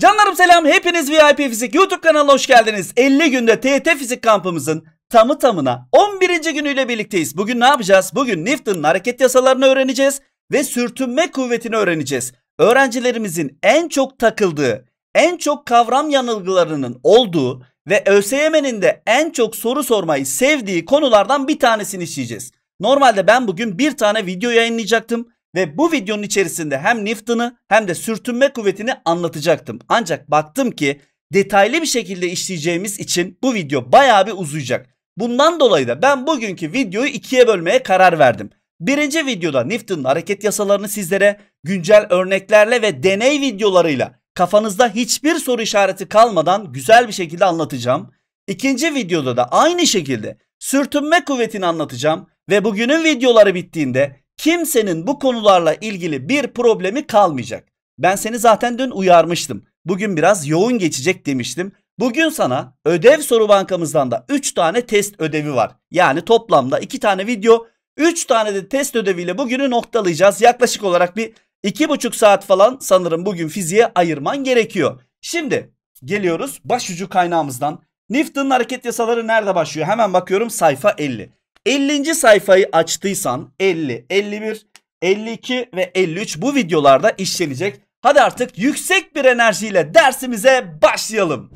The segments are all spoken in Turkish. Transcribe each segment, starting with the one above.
Canlarım selam hepiniz VIP Fizik YouTube kanalına hoş geldiniz. 50 günde TET Fizik kampımızın tamı tamına 11. günüyle birlikteyiz. Bugün ne yapacağız? Bugün Newton'un hareket yasalarını öğreneceğiz ve sürtünme kuvvetini öğreneceğiz. Öğrencilerimizin en çok takıldığı, en çok kavram yanılgılarının olduğu ve ÖSYM'nin de en çok soru sormayı sevdiği konulardan bir tanesini işleyeceğiz. Normalde ben bugün bir tane video yayınlayacaktım ve bu videonun içerisinde hem Newton'ı hem de sürtünme kuvvetini anlatacaktım. Ancak baktım ki detaylı bir şekilde işleyeceğimiz için bu video bayağı bir uzayacak. Bundan dolayı da ben bugünkü videoyu ikiye bölmeye karar verdim. Birinci videoda Newton'un hareket yasalarını sizlere güncel örneklerle ve deney videolarıyla kafanızda hiçbir soru işareti kalmadan güzel bir şekilde anlatacağım. İkinci videoda da aynı şekilde sürtünme kuvvetini anlatacağım ve bugünün videoları bittiğinde kimsenin bu konularla ilgili bir problemi kalmayacak. Ben seni zaten dün uyarmıştım. Bugün biraz yoğun geçecek demiştim. Bugün sana ödev soru bankamızdan da 3 tane test ödevi var. Yani toplamda 2 tane video, 3 tane de test ödeviyle bugünü noktalayacağız. Yaklaşık olarak bir 2,5 saat falan sanırım bugün fiziğe ayırman gerekiyor. Şimdi geliyoruz başucu kaynağımızdan. Newton'un hareket yasaları nerede başlıyor? Hemen bakıyorum sayfa 50. 50. sayfayı açtıysan 50, 51, 52 ve 53 bu videolarda işlenecek. Hadi artık yüksek bir enerjiyle dersimize başlayalım.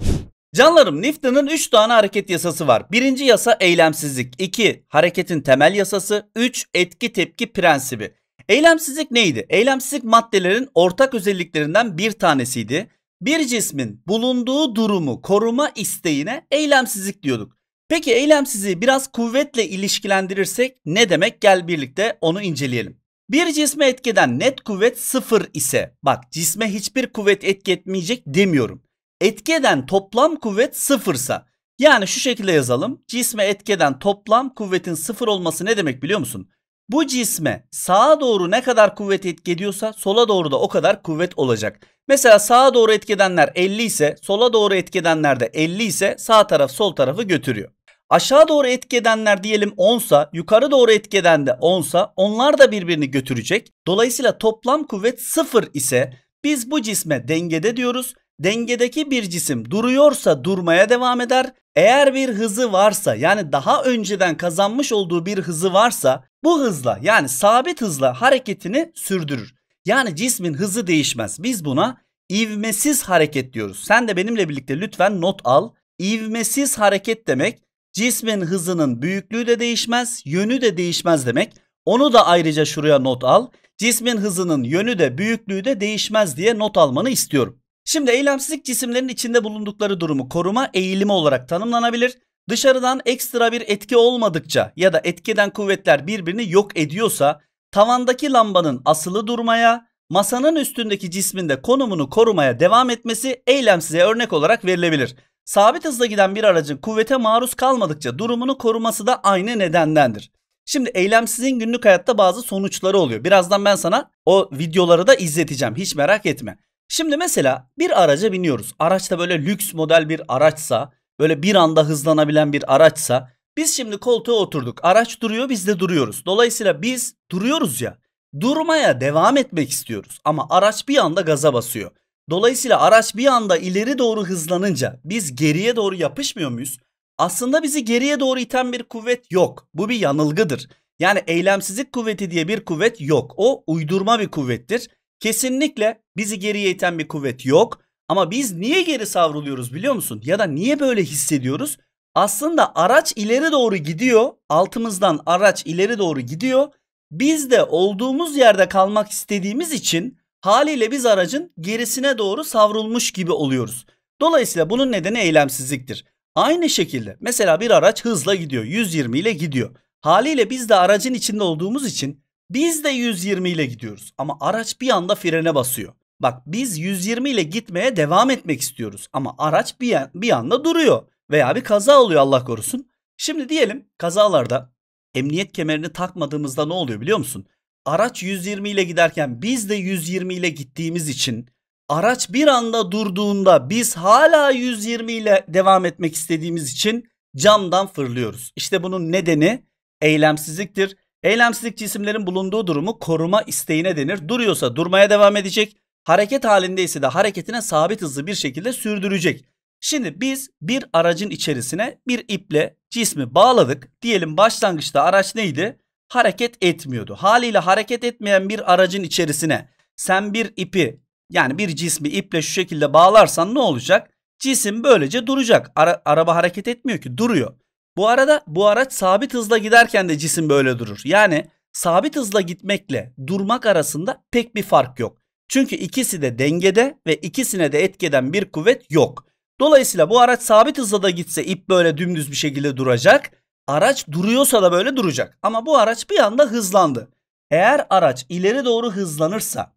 Canlarım Nifton'un 3 tane hareket yasası var. Birinci yasa eylemsizlik. 2. Hareketin temel yasası. 3. Etki tepki prensibi. Eylemsizlik neydi? Eylemsizlik maddelerin ortak özelliklerinden bir tanesiydi. Bir cismin bulunduğu durumu koruma isteğine eylemsizlik diyorduk. Peki eylemsizi biraz kuvvetle ilişkilendirirsek ne demek? Gel birlikte onu inceleyelim. Bir cisme etkeden net kuvvet sıfır ise bak cisme hiçbir kuvvet etki etmeyecek demiyorum. Etkeden toplam kuvvet sıfırsa yani şu şekilde yazalım. Cisme etkeden toplam kuvvetin sıfır olması ne demek biliyor musun? Bu cisme sağa doğru ne kadar kuvvet etki ediyorsa sola doğru da o kadar kuvvet olacak. Mesela sağa doğru etkedenler 50 ise sola doğru etkedenler de 50 ise sağ taraf sol tarafı götürüyor. Aşağı doğru etkedenler edenler diyelim 10'sa, yukarı doğru etkeden eden de 10'sa onlar da birbirini götürecek. Dolayısıyla toplam kuvvet 0 ise biz bu cisme dengede diyoruz. Dengedeki bir cisim duruyorsa durmaya devam eder. Eğer bir hızı varsa yani daha önceden kazanmış olduğu bir hızı varsa bu hızla yani sabit hızla hareketini sürdürür. Yani cismin hızı değişmez. Biz buna ivmesiz hareket diyoruz. Sen de benimle birlikte lütfen not al. İvmesiz hareket demek Cismin hızının büyüklüğü de değişmez, yönü de değişmez demek. Onu da ayrıca şuraya not al. Cismin hızının yönü de büyüklüğü de değişmez diye not almanı istiyorum. Şimdi eylemsizlik cisimlerin içinde bulundukları durumu koruma eğilimi olarak tanımlanabilir. Dışarıdan ekstra bir etki olmadıkça ya da etkiden kuvvetler birbirini yok ediyorsa tavandaki lambanın asılı durmaya, masanın üstündeki cisminde konumunu korumaya devam etmesi eylemsize örnek olarak verilebilir sabit hızla giden bir aracın kuvvete maruz kalmadıkça durumunu koruması da aynı nedendendir. Şimdi eylemsizin günlük hayatta bazı sonuçları oluyor. Birazdan ben sana o videoları da izleteceğim. Hiç merak etme. Şimdi mesela bir araca biniyoruz. Araçta böyle lüks model bir araçsa, böyle bir anda hızlanabilen bir araçsa biz şimdi koltuğa oturduk. Araç duruyor, biz de duruyoruz. Dolayısıyla biz duruyoruz ya. Durmaya devam etmek istiyoruz ama araç bir anda gaza basıyor. Dolayısıyla araç bir anda ileri doğru hızlanınca biz geriye doğru yapışmıyor muyuz? Aslında bizi geriye doğru iten bir kuvvet yok. Bu bir yanılgıdır. Yani eylemsizlik kuvveti diye bir kuvvet yok. O uydurma bir kuvvettir. Kesinlikle bizi geriye iten bir kuvvet yok. Ama biz niye geri savruluyoruz biliyor musun? Ya da niye böyle hissediyoruz? Aslında araç ileri doğru gidiyor. Altımızdan araç ileri doğru gidiyor. Biz de olduğumuz yerde kalmak istediğimiz için Haliyle biz aracın gerisine doğru savrulmuş gibi oluyoruz. Dolayısıyla bunun nedeni eylemsizliktir. Aynı şekilde mesela bir araç hızla gidiyor. 120 ile gidiyor. Haliyle biz de aracın içinde olduğumuz için biz de 120 ile gidiyoruz. Ama araç bir anda frene basıyor. Bak biz 120 ile gitmeye devam etmek istiyoruz. Ama araç bir, an, bir anda duruyor. Veya bir kaza oluyor Allah korusun. Şimdi diyelim kazalarda emniyet kemerini takmadığımızda ne oluyor biliyor musun? araç 120 ile giderken biz de 120 ile gittiğimiz için araç bir anda durduğunda biz hala 120 ile devam etmek istediğimiz için camdan fırlıyoruz. İşte bunun nedeni eylemsizliktir. Eylemsizlik cisimlerin bulunduğu durumu koruma isteğine denir. Duruyorsa durmaya devam edecek. Hareket halindeyse de hareketine sabit hızlı bir şekilde sürdürecek. Şimdi biz bir aracın içerisine bir iple cismi bağladık. Diyelim başlangıçta araç neydi? hareket etmiyordu. Haliyle hareket etmeyen bir aracın içerisine sen bir ipi yani bir cismi iple şu şekilde bağlarsan ne olacak? Cisim böylece duracak. Ara, araba hareket etmiyor ki duruyor. Bu arada bu araç sabit hızla giderken de cisim böyle durur. Yani sabit hızla gitmekle durmak arasında pek bir fark yok. Çünkü ikisi de dengede ve ikisine de etkeden bir kuvvet yok. Dolayısıyla bu araç sabit hızla da gitse ip böyle dümdüz bir şekilde duracak. Araç duruyorsa da böyle duracak. Ama bu araç bir anda hızlandı. Eğer araç ileri doğru hızlanırsa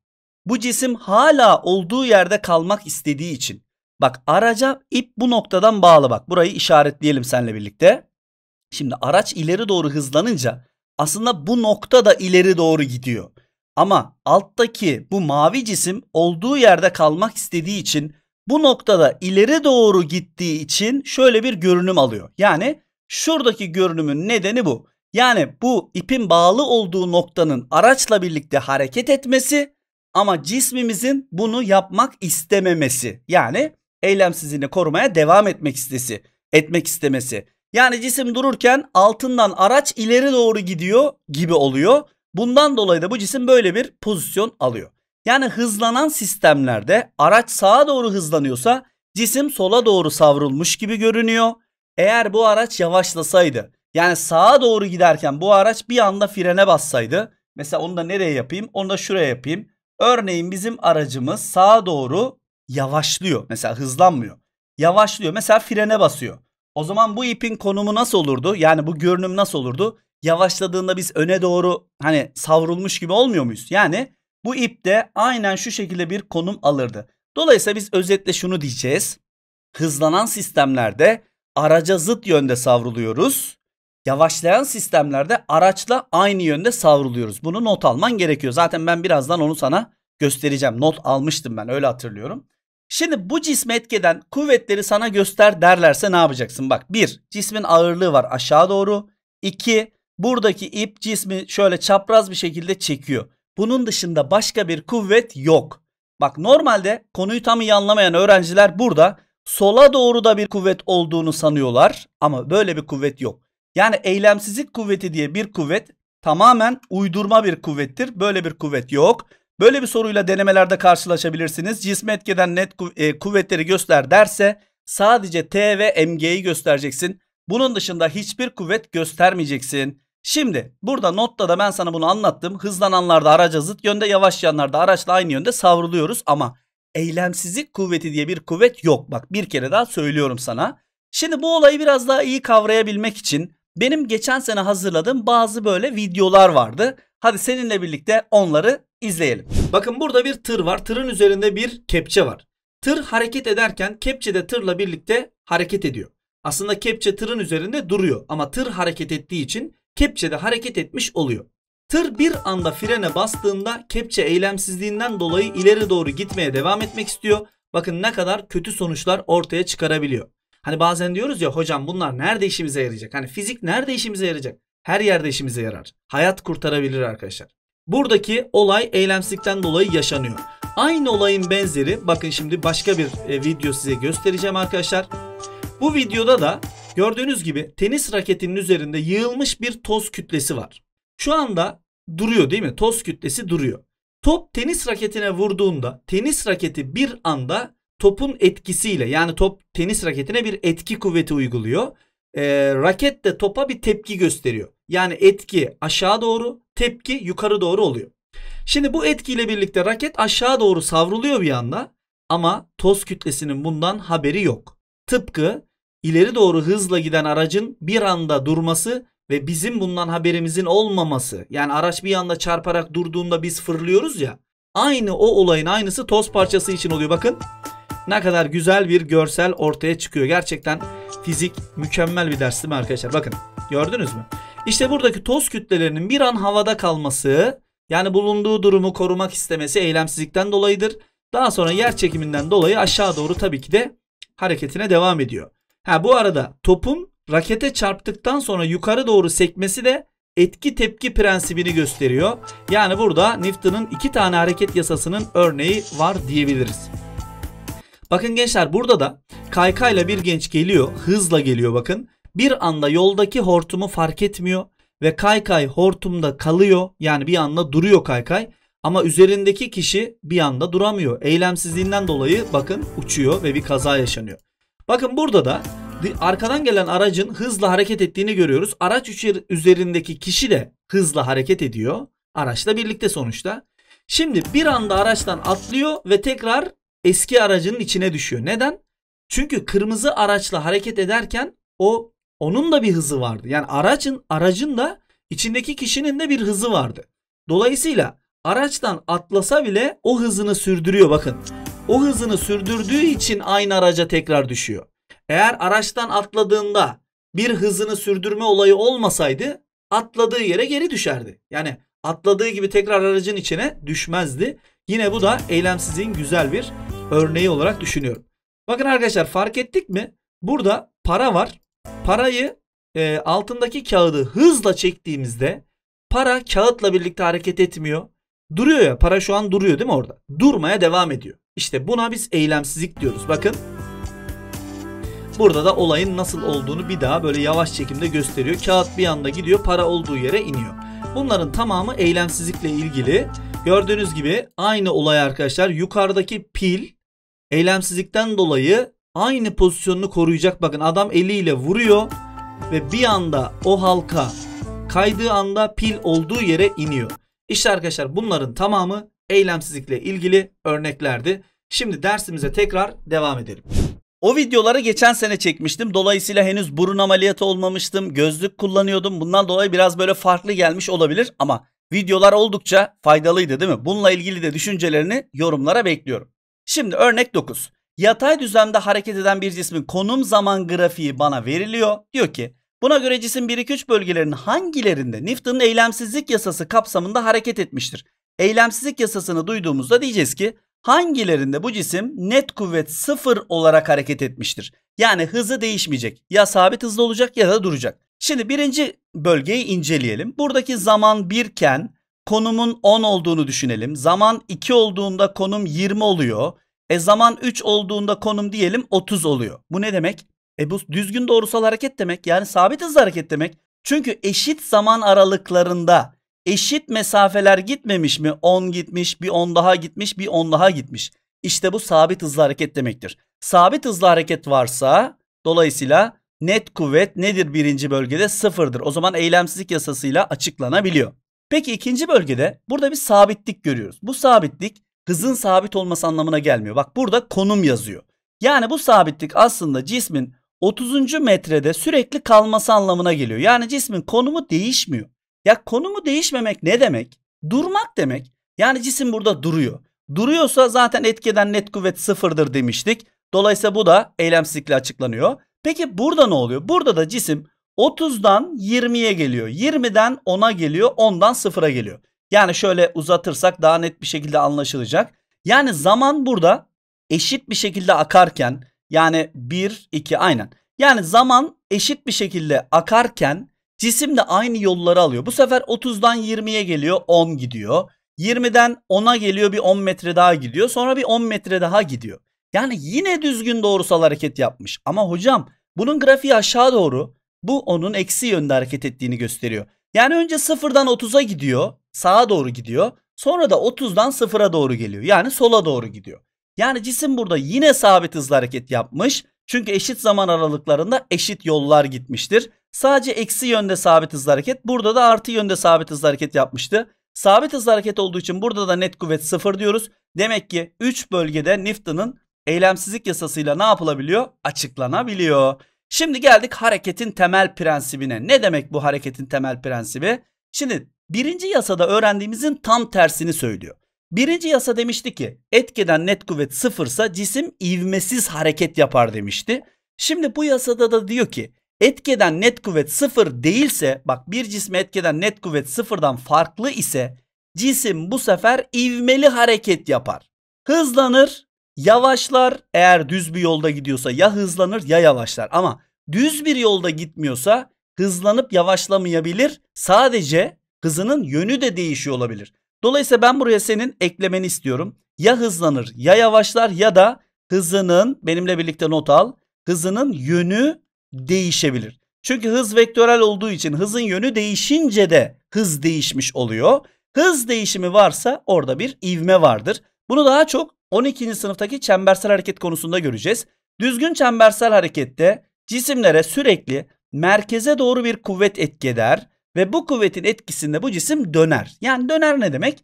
bu cisim hala olduğu yerde kalmak istediği için bak araca ip bu noktadan bağlı bak. Burayı işaretleyelim seninle birlikte. Şimdi araç ileri doğru hızlanınca aslında bu nokta da ileri doğru gidiyor. Ama alttaki bu mavi cisim olduğu yerde kalmak istediği için bu noktada ileri doğru gittiği için şöyle bir görünüm alıyor. Yani Şuradaki görünümün nedeni bu. Yani bu ipin bağlı olduğu noktanın araçla birlikte hareket etmesi ama cismimizin bunu yapmak istememesi. Yani eylemsizliğini korumaya devam etmek istesi, etmek istemesi. Yani cisim dururken altından araç ileri doğru gidiyor gibi oluyor. Bundan dolayı da bu cisim böyle bir pozisyon alıyor. Yani hızlanan sistemlerde araç sağa doğru hızlanıyorsa cisim sola doğru savrulmuş gibi görünüyor. Eğer bu araç yavaşlasaydı yani sağa doğru giderken bu araç bir anda frene bassaydı. Mesela onu da nereye yapayım? Onu da şuraya yapayım. Örneğin bizim aracımız sağa doğru yavaşlıyor. Mesela hızlanmıyor. Yavaşlıyor. Mesela frene basıyor. O zaman bu ipin konumu nasıl olurdu? Yani bu görünüm nasıl olurdu? Yavaşladığında biz öne doğru hani savrulmuş gibi olmuyor muyuz? Yani bu ip de aynen şu şekilde bir konum alırdı. Dolayısıyla biz özetle şunu diyeceğiz. Hızlanan sistemlerde araca zıt yönde savruluyoruz. Yavaşlayan sistemlerde araçla aynı yönde savruluyoruz. Bunu not alman gerekiyor. Zaten ben birazdan onu sana göstereceğim. Not almıştım ben öyle hatırlıyorum. Şimdi bu cisme etkeden kuvvetleri sana göster derlerse ne yapacaksın? Bak bir cismin ağırlığı var aşağı doğru. İki buradaki ip cismi şöyle çapraz bir şekilde çekiyor. Bunun dışında başka bir kuvvet yok. Bak normalde konuyu tam iyi anlamayan öğrenciler burada sola doğru da bir kuvvet olduğunu sanıyorlar ama böyle bir kuvvet yok. Yani eylemsizlik kuvveti diye bir kuvvet tamamen uydurma bir kuvvettir. Böyle bir kuvvet yok. Böyle bir soruyla denemelerde karşılaşabilirsiniz. Cisme etkeden net e, kuvvetleri göster derse sadece T ve MG'yi göstereceksin. Bunun dışında hiçbir kuvvet göstermeyeceksin. Şimdi burada notta da ben sana bunu anlattım. Hızlananlarda araca zıt yönde, yavaşlayanlarda araçla aynı yönde savruluyoruz ama eylemsizlik kuvveti diye bir kuvvet yok. Bak bir kere daha söylüyorum sana. Şimdi bu olayı biraz daha iyi kavrayabilmek için benim geçen sene hazırladığım bazı böyle videolar vardı. Hadi seninle birlikte onları izleyelim. Bakın burada bir tır var. Tırın üzerinde bir kepçe var. Tır hareket ederken kepçe de tırla birlikte hareket ediyor. Aslında kepçe tırın üzerinde duruyor ama tır hareket ettiği için kepçe de hareket etmiş oluyor. Tır bir anda frene bastığında kepçe eylemsizliğinden dolayı ileri doğru gitmeye devam etmek istiyor. Bakın ne kadar kötü sonuçlar ortaya çıkarabiliyor. Hani bazen diyoruz ya hocam bunlar nerede işimize yarayacak? Hani fizik nerede işimize yarayacak? Her yerde işimize yarar. Hayat kurtarabilir arkadaşlar. Buradaki olay eylemsizlikten dolayı yaşanıyor. Aynı olayın benzeri bakın şimdi başka bir e, video size göstereceğim arkadaşlar. Bu videoda da gördüğünüz gibi tenis raketinin üzerinde yığılmış bir toz kütlesi var. Şu anda duruyor değil mi? Toz kütlesi duruyor. Top tenis raketine vurduğunda tenis raketi bir anda topun etkisiyle yani top tenis raketine bir etki kuvveti uyguluyor. Ee, raket de topa bir tepki gösteriyor. Yani etki aşağı doğru tepki yukarı doğru oluyor. Şimdi bu etkiyle birlikte raket aşağı doğru savruluyor bir anda ama toz kütlesinin bundan haberi yok. Tıpkı ileri doğru hızla giden aracın bir anda durması ve bizim bundan haberimizin olmaması yani araç bir yanda çarparak durduğunda biz fırlıyoruz ya aynı o olayın aynısı toz parçası için oluyor bakın ne kadar güzel bir görsel ortaya çıkıyor gerçekten fizik mükemmel bir ders değil mi arkadaşlar bakın gördünüz mü işte buradaki toz kütlelerinin bir an havada kalması yani bulunduğu durumu korumak istemesi eylemsizlikten dolayıdır daha sonra yer çekiminden dolayı aşağı doğru tabii ki de hareketine devam ediyor. Ha bu arada topun rakete çarptıktan sonra yukarı doğru sekmesi de etki tepki prensibini gösteriyor. Yani burada Newton'un iki tane hareket yasasının örneği var diyebiliriz. Bakın gençler burada da kaykayla bir genç geliyor. Hızla geliyor bakın. Bir anda yoldaki hortumu fark etmiyor ve kaykay hortumda kalıyor. Yani bir anda duruyor kaykay. Ama üzerindeki kişi bir anda duramıyor. Eylemsizliğinden dolayı bakın uçuyor ve bir kaza yaşanıyor. Bakın burada da Arkadan gelen aracın hızla hareket ettiğini görüyoruz. Araç üzerindeki kişi de hızla hareket ediyor. Araçla birlikte sonuçta. Şimdi bir anda araçtan atlıyor ve tekrar eski aracının içine düşüyor. Neden? Çünkü kırmızı araçla hareket ederken o onun da bir hızı vardı. Yani aracın aracın da içindeki kişinin de bir hızı vardı. Dolayısıyla araçtan atlasa bile o hızını sürdürüyor bakın. O hızını sürdürdüğü için aynı araca tekrar düşüyor. Eğer araçtan atladığında bir hızını sürdürme olayı olmasaydı atladığı yere geri düşerdi. Yani atladığı gibi tekrar aracın içine düşmezdi. Yine bu da eylemsizliğin güzel bir örneği olarak düşünüyorum. Bakın arkadaşlar fark ettik mi? Burada para var. Parayı e, altındaki kağıdı hızla çektiğimizde para kağıtla birlikte hareket etmiyor. Duruyor ya para şu an duruyor değil mi orada? Durmaya devam ediyor. İşte buna biz eylemsizlik diyoruz. Bakın Burada da olayın nasıl olduğunu bir daha böyle yavaş çekimde gösteriyor. Kağıt bir anda gidiyor para olduğu yere iniyor. Bunların tamamı eylemsizlikle ilgili. Gördüğünüz gibi aynı olay arkadaşlar yukarıdaki pil eylemsizlikten dolayı aynı pozisyonunu koruyacak. Bakın adam eliyle vuruyor ve bir anda o halka kaydığı anda pil olduğu yere iniyor. İşte arkadaşlar bunların tamamı eylemsizlikle ilgili örneklerdi. Şimdi dersimize tekrar devam edelim. O videoları geçen sene çekmiştim. Dolayısıyla henüz burun ameliyatı olmamıştım. Gözlük kullanıyordum. Bundan dolayı biraz böyle farklı gelmiş olabilir ama videolar oldukça faydalıydı değil mi? Bununla ilgili de düşüncelerini yorumlara bekliyorum. Şimdi örnek 9. Yatay düzlemde hareket eden bir cismin konum zaman grafiği bana veriliyor. Diyor ki buna göre cisim 1-2-3 bölgelerinin hangilerinde Newton'un eylemsizlik yasası kapsamında hareket etmiştir? Eylemsizlik yasasını duyduğumuzda diyeceğiz ki hangilerinde bu cisim net kuvvet sıfır olarak hareket etmiştir? Yani hızı değişmeyecek. Ya sabit hızlı olacak ya da duracak. Şimdi birinci bölgeyi inceleyelim. Buradaki zaman 1 iken konumun 10 olduğunu düşünelim. Zaman 2 olduğunda konum 20 oluyor. E zaman 3 olduğunda konum diyelim 30 oluyor. Bu ne demek? E bu düzgün doğrusal hareket demek. Yani sabit hızlı hareket demek. Çünkü eşit zaman aralıklarında eşit mesafeler gitmemiş mi? 10 gitmiş, bir 10 daha gitmiş, bir 10 daha gitmiş. İşte bu sabit hızlı hareket demektir. Sabit hızlı hareket varsa dolayısıyla net kuvvet nedir birinci bölgede? Sıfırdır. O zaman eylemsizlik yasasıyla açıklanabiliyor. Peki ikinci bölgede burada bir sabitlik görüyoruz. Bu sabitlik hızın sabit olması anlamına gelmiyor. Bak burada konum yazıyor. Yani bu sabitlik aslında cismin 30. metrede sürekli kalması anlamına geliyor. Yani cismin konumu değişmiyor. Ya konumu değişmemek ne demek? Durmak demek. Yani cisim burada duruyor. Duruyorsa zaten etkeden net kuvvet sıfırdır demiştik. Dolayısıyla bu da eylemsizlikle açıklanıyor. Peki burada ne oluyor? Burada da cisim 30'dan 20'ye geliyor. 20'den 10'a geliyor. 10'dan 0'a geliyor. Yani şöyle uzatırsak daha net bir şekilde anlaşılacak. Yani zaman burada eşit bir şekilde akarken yani 1 2 aynen. Yani zaman eşit bir şekilde akarken Cisim de aynı yolları alıyor. Bu sefer 30'dan 20'ye geliyor 10 gidiyor. 20'den 10'a geliyor bir 10 metre daha gidiyor. Sonra bir 10 metre daha gidiyor. Yani yine düzgün doğrusal hareket yapmış. Ama hocam bunun grafiği aşağı doğru. Bu onun eksi yönde hareket ettiğini gösteriyor. Yani önce 0'dan 30'a gidiyor. Sağa doğru gidiyor. Sonra da 30'dan 0'a doğru geliyor. Yani sola doğru gidiyor. Yani cisim burada yine sabit hızlı hareket yapmış. Çünkü eşit zaman aralıklarında eşit yollar gitmiştir. Sadece eksi yönde sabit hızlı hareket. Burada da artı yönde sabit hızlı hareket yapmıştı. Sabit hızlı hareket olduğu için burada da net kuvvet sıfır diyoruz. Demek ki 3 bölgede Newton'ın eylemsizlik yasasıyla ne yapılabiliyor? Açıklanabiliyor. Şimdi geldik hareketin temel prensibine. Ne demek bu hareketin temel prensibi? Şimdi birinci yasada öğrendiğimizin tam tersini söylüyor. Birinci yasa demişti ki etkeden net kuvvet sıfırsa cisim ivmesiz hareket yapar demişti. Şimdi bu yasada da diyor ki etkeden net kuvvet sıfır değilse bak bir cisme etkeden net kuvvet sıfırdan farklı ise cisim bu sefer ivmeli hareket yapar. Hızlanır, yavaşlar eğer düz bir yolda gidiyorsa ya hızlanır ya yavaşlar ama düz bir yolda gitmiyorsa hızlanıp yavaşlamayabilir. Sadece hızının yönü de değişiyor olabilir. Dolayısıyla ben buraya senin eklemeni istiyorum. Ya hızlanır ya yavaşlar ya da hızının benimle birlikte not al. Hızının yönü değişebilir. Çünkü hız vektörel olduğu için hızın yönü değişince de hız değişmiş oluyor. Hız değişimi varsa orada bir ivme vardır. Bunu daha çok 12. sınıftaki çembersel hareket konusunda göreceğiz. Düzgün çembersel harekette cisimlere sürekli merkeze doğru bir kuvvet etki eder ve bu kuvvetin etkisinde bu cisim döner. Yani döner ne demek?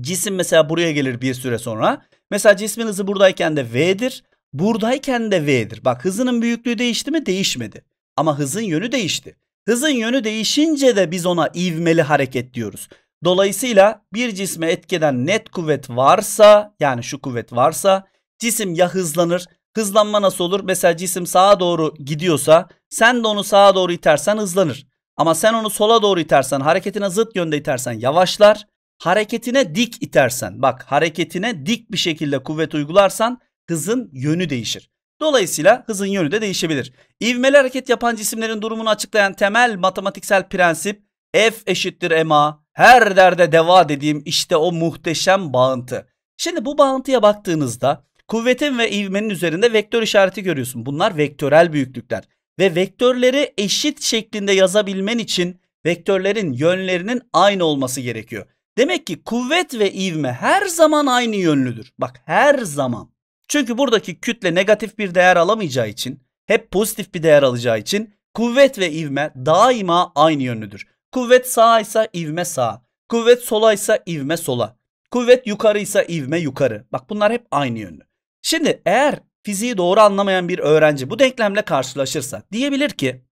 Cisim mesela buraya gelir bir süre sonra. Mesela cismin hızı buradayken de V'dir Buradayken de V'dir. Bak hızının büyüklüğü değişti mi? Değişmedi. Ama hızın yönü değişti. Hızın yönü değişince de biz ona ivmeli hareket diyoruz. Dolayısıyla bir cisme etkeden net kuvvet varsa yani şu kuvvet varsa cisim ya hızlanır. Hızlanma nasıl olur? Mesela cisim sağa doğru gidiyorsa sen de onu sağa doğru itersen hızlanır. Ama sen onu sola doğru itersen hareketine zıt yönde itersen yavaşlar. Hareketine dik itersen bak hareketine dik bir şekilde kuvvet uygularsan hızın yönü değişir. Dolayısıyla hızın yönü de değişebilir. İvmeli hareket yapan cisimlerin durumunu açıklayan temel matematiksel prensip F eşittir ma her derde deva dediğim işte o muhteşem bağıntı. Şimdi bu bağıntıya baktığınızda kuvvetin ve ivmenin üzerinde vektör işareti görüyorsun. Bunlar vektörel büyüklükler. Ve vektörleri eşit şeklinde yazabilmen için vektörlerin yönlerinin aynı olması gerekiyor. Demek ki kuvvet ve ivme her zaman aynı yönlüdür. Bak her zaman. Çünkü buradaki kütle negatif bir değer alamayacağı için hep pozitif bir değer alacağı için kuvvet ve ivme daima aynı yönlüdür. Kuvvet sağa ise ivme sağa. Kuvvet sola ise ivme sola. Kuvvet yukarı ise ivme yukarı. Bak bunlar hep aynı yönlü. Şimdi eğer fiziği doğru anlamayan bir öğrenci bu denklemle karşılaşırsa diyebilir ki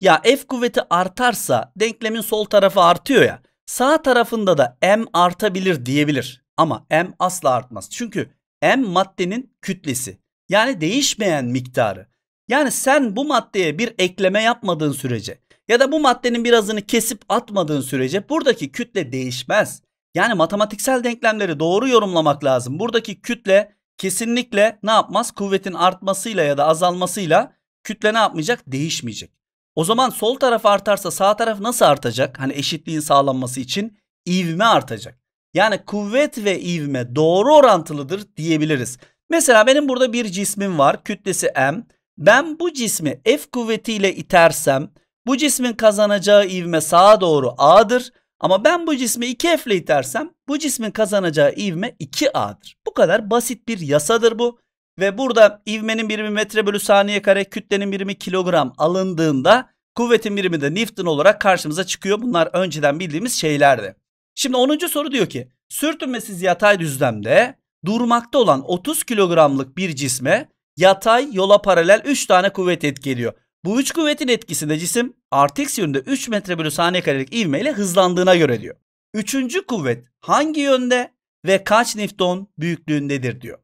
ya F kuvveti artarsa denklemin sol tarafı artıyor ya sağ tarafında da M artabilir diyebilir. Ama M asla artmaz. Çünkü hem maddenin kütlesi yani değişmeyen miktarı. Yani sen bu maddeye bir ekleme yapmadığın sürece ya da bu maddenin birazını kesip atmadığın sürece buradaki kütle değişmez. Yani matematiksel denklemleri doğru yorumlamak lazım. Buradaki kütle kesinlikle ne yapmaz? Kuvvetin artmasıyla ya da azalmasıyla kütle ne yapmayacak? Değişmeyecek. O zaman sol taraf artarsa sağ taraf nasıl artacak? Hani eşitliğin sağlanması için ivme artacak. Yani kuvvet ve ivme doğru orantılıdır diyebiliriz. Mesela benim burada bir cismim var. Kütlesi M. Ben bu cismi F kuvvetiyle itersem bu cismin kazanacağı ivme sağa doğru A'dır. Ama ben bu cismi 2F ile itersem bu cismin kazanacağı ivme 2A'dır. Bu kadar basit bir yasadır bu. Ve burada ivmenin birimi metre bölü saniye kare kütlenin birimi kilogram alındığında kuvvetin birimi de Newton olarak karşımıza çıkıyor. Bunlar önceden bildiğimiz şeylerdi. Şimdi 10. soru diyor ki sürtünmesiz yatay düzlemde durmakta olan 30 kilogramlık bir cisme yatay yola paralel 3 tane kuvvet etki ediyor. Bu 3 kuvvetin etkisinde cisim artı yönünde 3 metre bölü saniye karelik ivmeyle hızlandığına göre diyor. Üçüncü kuvvet hangi yönde ve kaç nifton büyüklüğündedir diyor.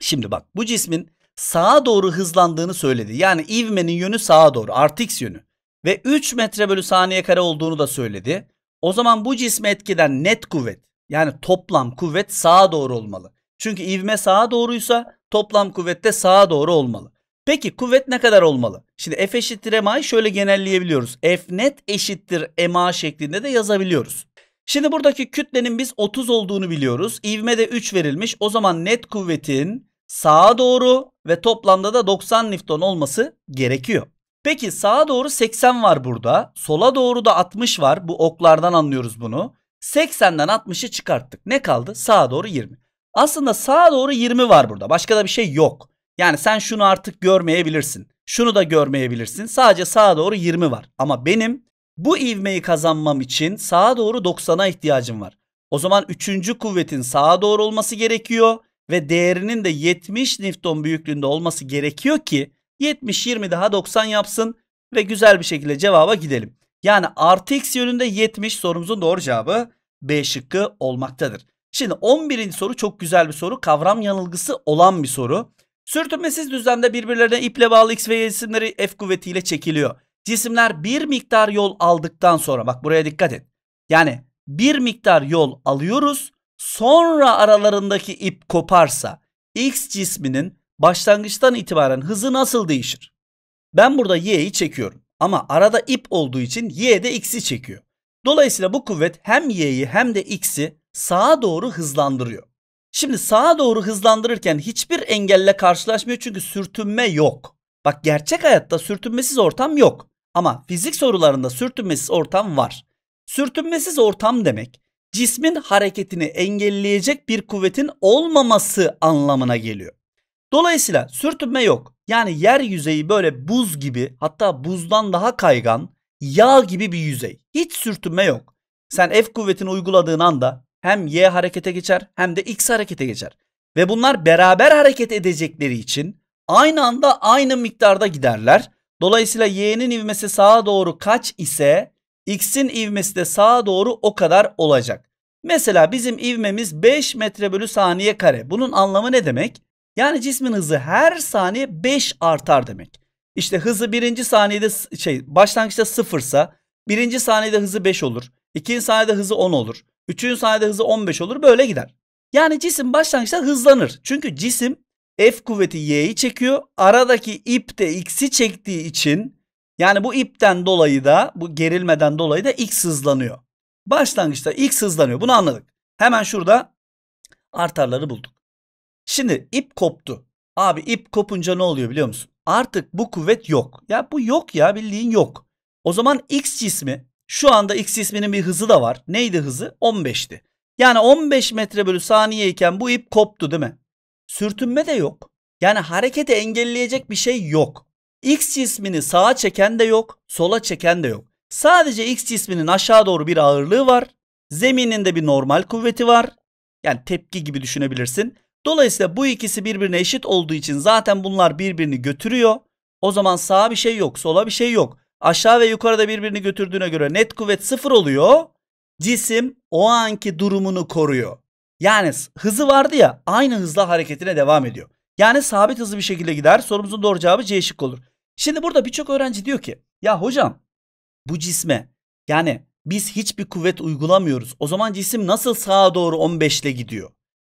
Şimdi bak bu cismin sağa doğru hızlandığını söyledi. Yani ivmenin yönü sağa doğru artı yönü. Ve 3 metre bölü saniye kare olduğunu da söyledi. O zaman bu cisme etkiden net kuvvet yani toplam kuvvet sağa doğru olmalı. Çünkü ivme sağa doğruysa toplam kuvvet de sağa doğru olmalı. Peki kuvvet ne kadar olmalı? Şimdi F eşittir MA'yı şöyle genelleyebiliyoruz. F net eşittir MA şeklinde de yazabiliyoruz. Şimdi buradaki kütlenin biz 30 olduğunu biliyoruz. İvme de 3 verilmiş. O zaman net kuvvetin sağa doğru ve toplamda da 90 Newton olması gerekiyor. Peki sağa doğru 80 var burada. Sola doğru da 60 var. Bu oklardan anlıyoruz bunu. 80'den 60'ı çıkarttık. Ne kaldı? Sağa doğru 20. Aslında sağa doğru 20 var burada. Başka da bir şey yok. Yani sen şunu artık görmeyebilirsin. Şunu da görmeyebilirsin. Sadece sağa doğru 20 var. Ama benim bu ivmeyi kazanmam için sağa doğru 90'a ihtiyacım var. O zaman 3. kuvvetin sağa doğru olması gerekiyor ve değerinin de 70 Newton büyüklüğünde olması gerekiyor ki 70 20 daha 90 yapsın ve güzel bir şekilde cevaba gidelim. Yani artı x yönünde 70 sorumuzun doğru cevabı B şıkkı olmaktadır. Şimdi 11. soru çok güzel bir soru. Kavram yanılgısı olan bir soru. Sürtünmesiz düzlemde birbirlerine iple bağlı x ve y cisimleri F kuvvetiyle çekiliyor. Cisimler bir miktar yol aldıktan sonra bak buraya dikkat et. Yani bir miktar yol alıyoruz. Sonra aralarındaki ip koparsa x cisminin başlangıçtan itibaren hızı nasıl değişir? Ben burada y'yi çekiyorum ama arada ip olduğu için y de x'i çekiyor. Dolayısıyla bu kuvvet hem y'yi hem de x'i sağa doğru hızlandırıyor. Şimdi sağa doğru hızlandırırken hiçbir engelle karşılaşmıyor çünkü sürtünme yok. Bak gerçek hayatta sürtünmesiz ortam yok. Ama fizik sorularında sürtünmesiz ortam var. Sürtünmesiz ortam demek cismin hareketini engelleyecek bir kuvvetin olmaması anlamına geliyor. Dolayısıyla sürtünme yok. Yani yer yüzeyi böyle buz gibi hatta buzdan daha kaygan yağ gibi bir yüzey. Hiç sürtünme yok. Sen F kuvvetini uyguladığın anda hem Y harekete geçer hem de X harekete geçer. Ve bunlar beraber hareket edecekleri için aynı anda aynı miktarda giderler. Dolayısıyla Y'nin ivmesi sağa doğru kaç ise X'in ivmesi de sağa doğru o kadar olacak. Mesela bizim ivmemiz 5 metre bölü saniye kare. Bunun anlamı ne demek? Yani cismin hızı her saniye 5 artar demek. İşte hızı birinci saniyede şey başlangıçta sıfırsa birinci saniyede hızı 5 olur. ikinci saniyede hızı 10 olur. Üçüncü saniyede hızı 15 olur böyle gider. Yani cisim başlangıçta hızlanır. Çünkü cisim F kuvveti Y'yi çekiyor. Aradaki ip de X'i çektiği için yani bu ipten dolayı da bu gerilmeden dolayı da X hızlanıyor. Başlangıçta X hızlanıyor. Bunu anladık. Hemen şurada artarları bulduk. Şimdi ip koptu. Abi ip kopunca ne oluyor biliyor musun? Artık bu kuvvet yok. Ya bu yok ya bildiğin yok. O zaman x cismi şu anda x cisminin bir hızı da var. Neydi hızı? 15'ti. Yani 15 metre bölü saniye iken bu ip koptu değil mi? Sürtünme de yok. Yani harekete engelleyecek bir şey yok. X cismini sağa çeken de yok, sola çeken de yok. Sadece X cisminin aşağı doğru bir ağırlığı var. Zemininde bir normal kuvveti var. Yani tepki gibi düşünebilirsin. Dolayısıyla bu ikisi birbirine eşit olduğu için zaten bunlar birbirini götürüyor. O zaman sağa bir şey yok, sola bir şey yok. Aşağı ve yukarıda birbirini götürdüğüne göre net kuvvet sıfır oluyor. Cisim o anki durumunu koruyor. Yani hızı vardı ya aynı hızla hareketine devam ediyor. Yani sabit hızlı bir şekilde gider. Sorumuzun doğru cevabı C şık olur. Şimdi burada birçok öğrenci diyor ki ya hocam bu cisme yani biz hiçbir kuvvet uygulamıyoruz. O zaman cisim nasıl sağa doğru 15 ile gidiyor?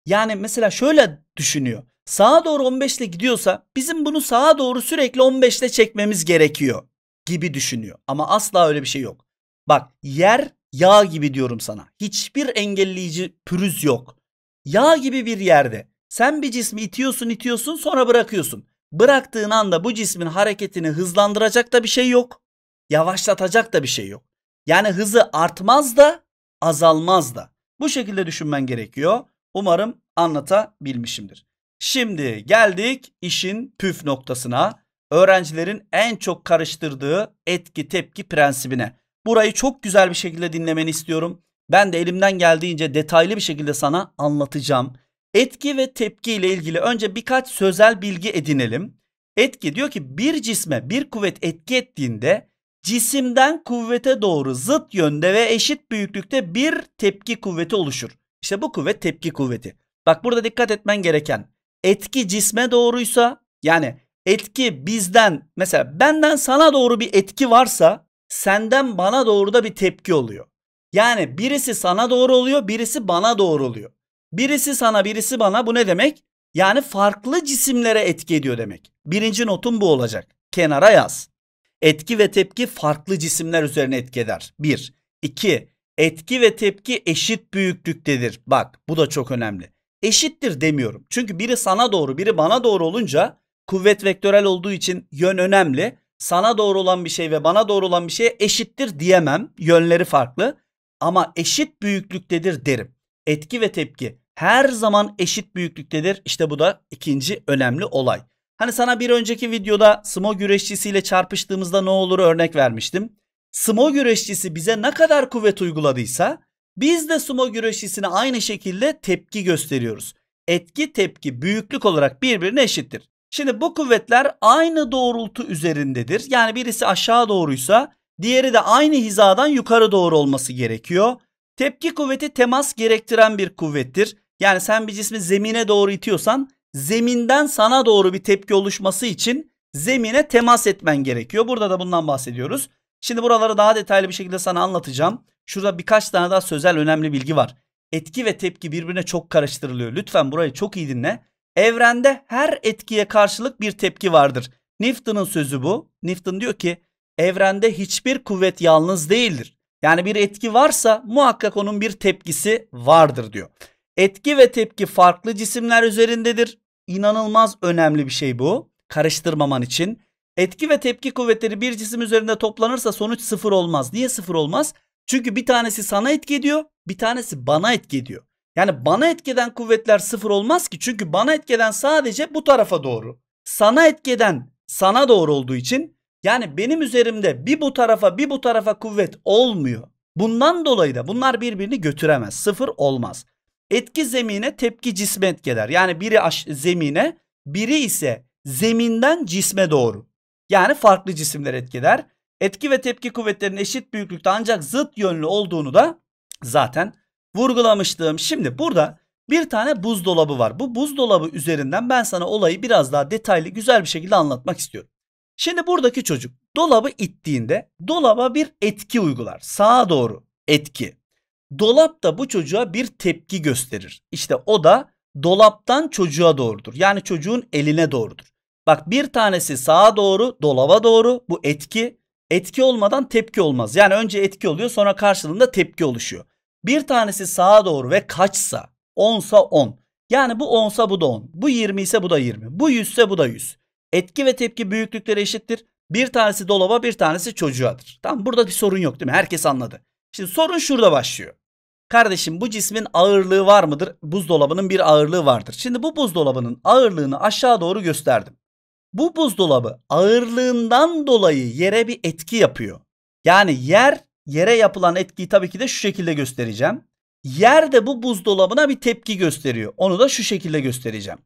Yani mesela şöyle düşünüyor. Sağa doğru 15 ile gidiyorsa bizim bunu sağa doğru sürekli 15 ile çekmemiz gerekiyor gibi düşünüyor. Ama asla öyle bir şey yok. Bak yer yağ gibi diyorum sana. Hiçbir engelleyici pürüz yok. Yağ gibi bir yerde sen bir cismi itiyorsun itiyorsun sonra bırakıyorsun. Bıraktığın anda bu cismin hareketini hızlandıracak da bir şey yok. Yavaşlatacak da bir şey yok. Yani hızı artmaz da azalmaz da. Bu şekilde düşünmen gerekiyor. Umarım anlatabilmişimdir. Şimdi geldik işin püf noktasına. Öğrencilerin en çok karıştırdığı etki tepki prensibine. Burayı çok güzel bir şekilde dinlemeni istiyorum. Ben de elimden geldiğince detaylı bir şekilde sana anlatacağım. Etki ve tepki ile ilgili önce birkaç sözel bilgi edinelim. Etki diyor ki bir cisme bir kuvvet etki ettiğinde cisimden kuvvete doğru zıt yönde ve eşit büyüklükte bir tepki kuvveti oluşur. İşte bu kuvvet tepki kuvveti. Bak burada dikkat etmen gereken etki cisme doğruysa yani etki bizden mesela benden sana doğru bir etki varsa senden bana doğru da bir tepki oluyor. Yani birisi sana doğru oluyor birisi bana doğru oluyor. Birisi sana birisi bana bu ne demek? Yani farklı cisimlere etki ediyor demek. Birinci notum bu olacak. Kenara yaz. Etki ve tepki farklı cisimler üzerine etki eder. 1. 2. Etki ve tepki eşit büyüklüktedir. Bak bu da çok önemli. Eşittir demiyorum. Çünkü biri sana doğru biri bana doğru olunca kuvvet vektörel olduğu için yön önemli. Sana doğru olan bir şey ve bana doğru olan bir şey eşittir diyemem. Yönleri farklı ama eşit büyüklüktedir derim. Etki ve tepki her zaman eşit büyüklüktedir. İşte bu da ikinci önemli olay. Hani sana bir önceki videoda smo güreşçisiyle çarpıştığımızda ne olur örnek vermiştim sumo güreşçisi bize ne kadar kuvvet uyguladıysa biz de sumo güreşçisine aynı şekilde tepki gösteriyoruz. Etki tepki büyüklük olarak birbirine eşittir. Şimdi bu kuvvetler aynı doğrultu üzerindedir. Yani birisi aşağı doğruysa diğeri de aynı hizadan yukarı doğru olması gerekiyor. Tepki kuvveti temas gerektiren bir kuvvettir. Yani sen bir cismi zemine doğru itiyorsan zeminden sana doğru bir tepki oluşması için zemine temas etmen gerekiyor. Burada da bundan bahsediyoruz. Şimdi buraları daha detaylı bir şekilde sana anlatacağım. Şurada birkaç tane daha sözel önemli bilgi var. Etki ve tepki birbirine çok karıştırılıyor. Lütfen burayı çok iyi dinle. Evrende her etkiye karşılık bir tepki vardır. Newton'un sözü bu. Newton diyor ki evrende hiçbir kuvvet yalnız değildir. Yani bir etki varsa muhakkak onun bir tepkisi vardır diyor. Etki ve tepki farklı cisimler üzerindedir. İnanılmaz önemli bir şey bu. Karıştırmaman için Etki ve tepki kuvvetleri bir cisim üzerinde toplanırsa sonuç sıfır olmaz. Niye sıfır olmaz? Çünkü bir tanesi sana etki ediyor, bir tanesi bana etki ediyor. Yani bana etkeden kuvvetler sıfır olmaz ki. Çünkü bana etkeden sadece bu tarafa doğru. Sana etkeden sana doğru olduğu için yani benim üzerimde bir bu tarafa bir bu tarafa kuvvet olmuyor. Bundan dolayı da bunlar birbirini götüremez. Sıfır olmaz. Etki zemine tepki cisme etkiler. Yani biri zemine biri ise zeminden cisme doğru. Yani farklı cisimler etkiler. Etki ve tepki kuvvetlerinin eşit büyüklükte ancak zıt yönlü olduğunu da zaten vurgulamıştım. Şimdi burada bir tane buzdolabı var. Bu buzdolabı üzerinden ben sana olayı biraz daha detaylı güzel bir şekilde anlatmak istiyorum. Şimdi buradaki çocuk dolabı ittiğinde dolaba bir etki uygular. Sağa doğru etki. Dolap da bu çocuğa bir tepki gösterir. İşte o da dolaptan çocuğa doğrudur. Yani çocuğun eline doğrudur. Bak bir tanesi sağa doğru, dolaba doğru. Bu etki. Etki olmadan tepki olmaz. Yani önce etki oluyor, sonra karşılığında tepki oluşuyor. Bir tanesi sağa doğru ve kaçsa, 10'sa 10. Yani bu 10'sa bu da 10. Bu 20 ise bu da 20. Bu 100 ise bu da 100. Etki ve tepki büyüklükleri eşittir. Bir tanesi dolaba, bir tanesi çocuğadır. Tamam burada bir sorun yok değil mi? Herkes anladı. Şimdi sorun şurada başlıyor. Kardeşim bu cismin ağırlığı var mıdır? Buzdolabının bir ağırlığı vardır. Şimdi bu buzdolabının ağırlığını aşağı doğru gösterdim. Bu buzdolabı ağırlığından dolayı yere bir etki yapıyor. Yani yer yere yapılan etkiyi tabii ki de şu şekilde göstereceğim. Yer de bu buzdolabına bir tepki gösteriyor. Onu da şu şekilde göstereceğim.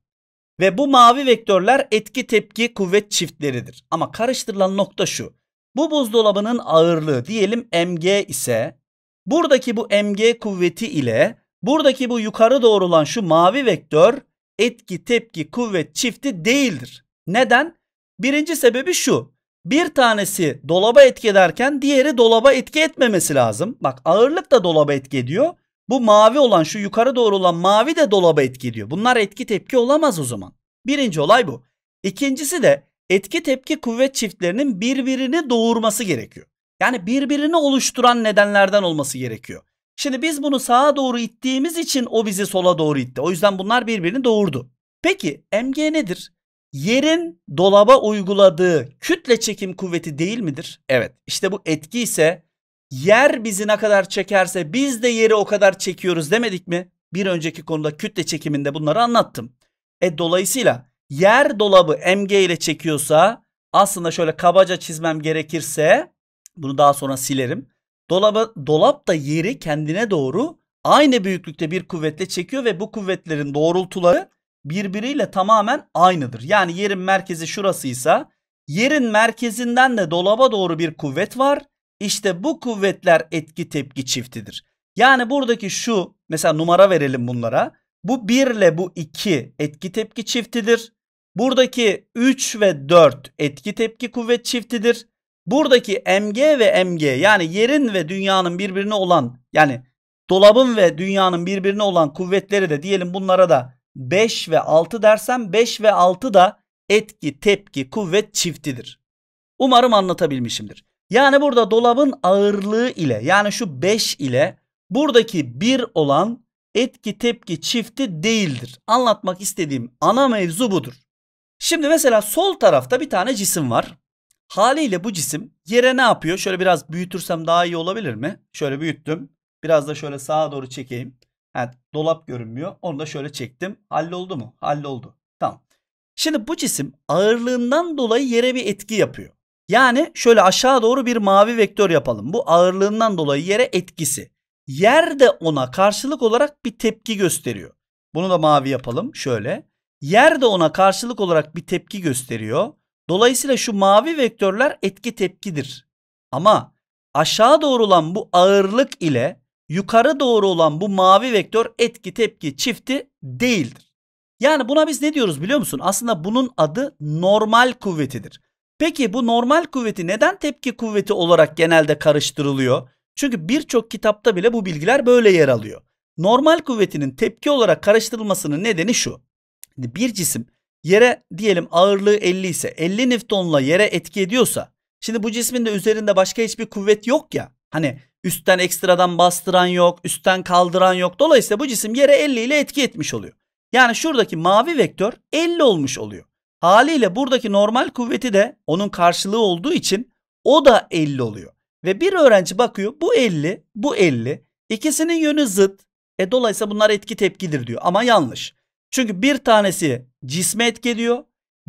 Ve bu mavi vektörler etki tepki kuvvet çiftleridir. Ama karıştırılan nokta şu. Bu buzdolabının ağırlığı diyelim mg ise buradaki bu mg kuvveti ile buradaki bu yukarı doğru olan şu mavi vektör etki tepki kuvvet çifti değildir. Neden? Birinci sebebi şu. Bir tanesi dolaba etki ederken diğeri dolaba etki etmemesi lazım. Bak ağırlık da dolaba etki ediyor. Bu mavi olan şu yukarı doğru olan mavi de dolaba etki ediyor. Bunlar etki tepki olamaz o zaman. Birinci olay bu. İkincisi de etki tepki kuvvet çiftlerinin birbirini doğurması gerekiyor. Yani birbirini oluşturan nedenlerden olması gerekiyor. Şimdi biz bunu sağa doğru ittiğimiz için o bizi sola doğru itti. O yüzden bunlar birbirini doğurdu. Peki MG nedir? yerin dolaba uyguladığı kütle çekim kuvveti değil midir? Evet. İşte bu etki ise yer bizi ne kadar çekerse biz de yeri o kadar çekiyoruz demedik mi? Bir önceki konuda kütle çekiminde bunları anlattım. E dolayısıyla yer dolabı mg ile çekiyorsa aslında şöyle kabaca çizmem gerekirse bunu daha sonra silerim. Dolabı, dolap da yeri kendine doğru aynı büyüklükte bir kuvvetle çekiyor ve bu kuvvetlerin doğrultuları birbiriyle tamamen aynıdır. Yani yerin merkezi şurasıysa yerin merkezinden de dolaba doğru bir kuvvet var. İşte bu kuvvetler etki tepki çiftidir. Yani buradaki şu mesela numara verelim bunlara. Bu 1 ile bu 2 etki tepki çiftidir. Buradaki 3 ve 4 etki tepki kuvvet çiftidir. Buradaki MG ve MG yani yerin ve dünyanın birbirine olan yani dolabın ve dünyanın birbirine olan kuvvetleri de diyelim bunlara da 5 ve 6 dersem 5 ve 6 da etki, tepki, kuvvet çiftidir. Umarım anlatabilmişimdir. Yani burada dolabın ağırlığı ile yani şu 5 ile buradaki 1 olan etki tepki çifti değildir. Anlatmak istediğim ana mevzu budur. Şimdi mesela sol tarafta bir tane cisim var. Haliyle bu cisim yere ne yapıyor? Şöyle biraz büyütürsem daha iyi olabilir mi? Şöyle büyüttüm. Biraz da şöyle sağa doğru çekeyim. Evet, dolap görünmüyor. Onu da şöyle çektim. Halloldu mu? Halloldu. Tamam. Şimdi bu cisim ağırlığından dolayı yere bir etki yapıyor. Yani şöyle aşağı doğru bir mavi vektör yapalım. Bu ağırlığından dolayı yere etkisi. Yer de ona karşılık olarak bir tepki gösteriyor. Bunu da mavi yapalım şöyle. Yer de ona karşılık olarak bir tepki gösteriyor. Dolayısıyla şu mavi vektörler etki tepkidir. Ama aşağı doğru olan bu ağırlık ile yukarı doğru olan bu mavi vektör etki tepki çifti değildir. Yani buna biz ne diyoruz biliyor musun? Aslında bunun adı normal kuvvetidir. Peki bu normal kuvveti neden tepki kuvveti olarak genelde karıştırılıyor? Çünkü birçok kitapta bile bu bilgiler böyle yer alıyor. Normal kuvvetinin tepki olarak karıştırılmasının nedeni şu. Bir cisim yere diyelim ağırlığı 50 ise 50 Newton'la yere etki ediyorsa şimdi bu cismin de üzerinde başka hiçbir kuvvet yok ya hani Üstten ekstradan bastıran yok, üstten kaldıran yok. Dolayısıyla bu cisim yere 50 ile etki etmiş oluyor. Yani şuradaki mavi vektör 50 olmuş oluyor. Haliyle buradaki normal kuvveti de onun karşılığı olduğu için o da 50 oluyor. Ve bir öğrenci bakıyor bu 50, bu 50. İkisinin yönü zıt. E dolayısıyla bunlar etki tepkidir diyor ama yanlış. Çünkü bir tanesi cisme etki ediyor.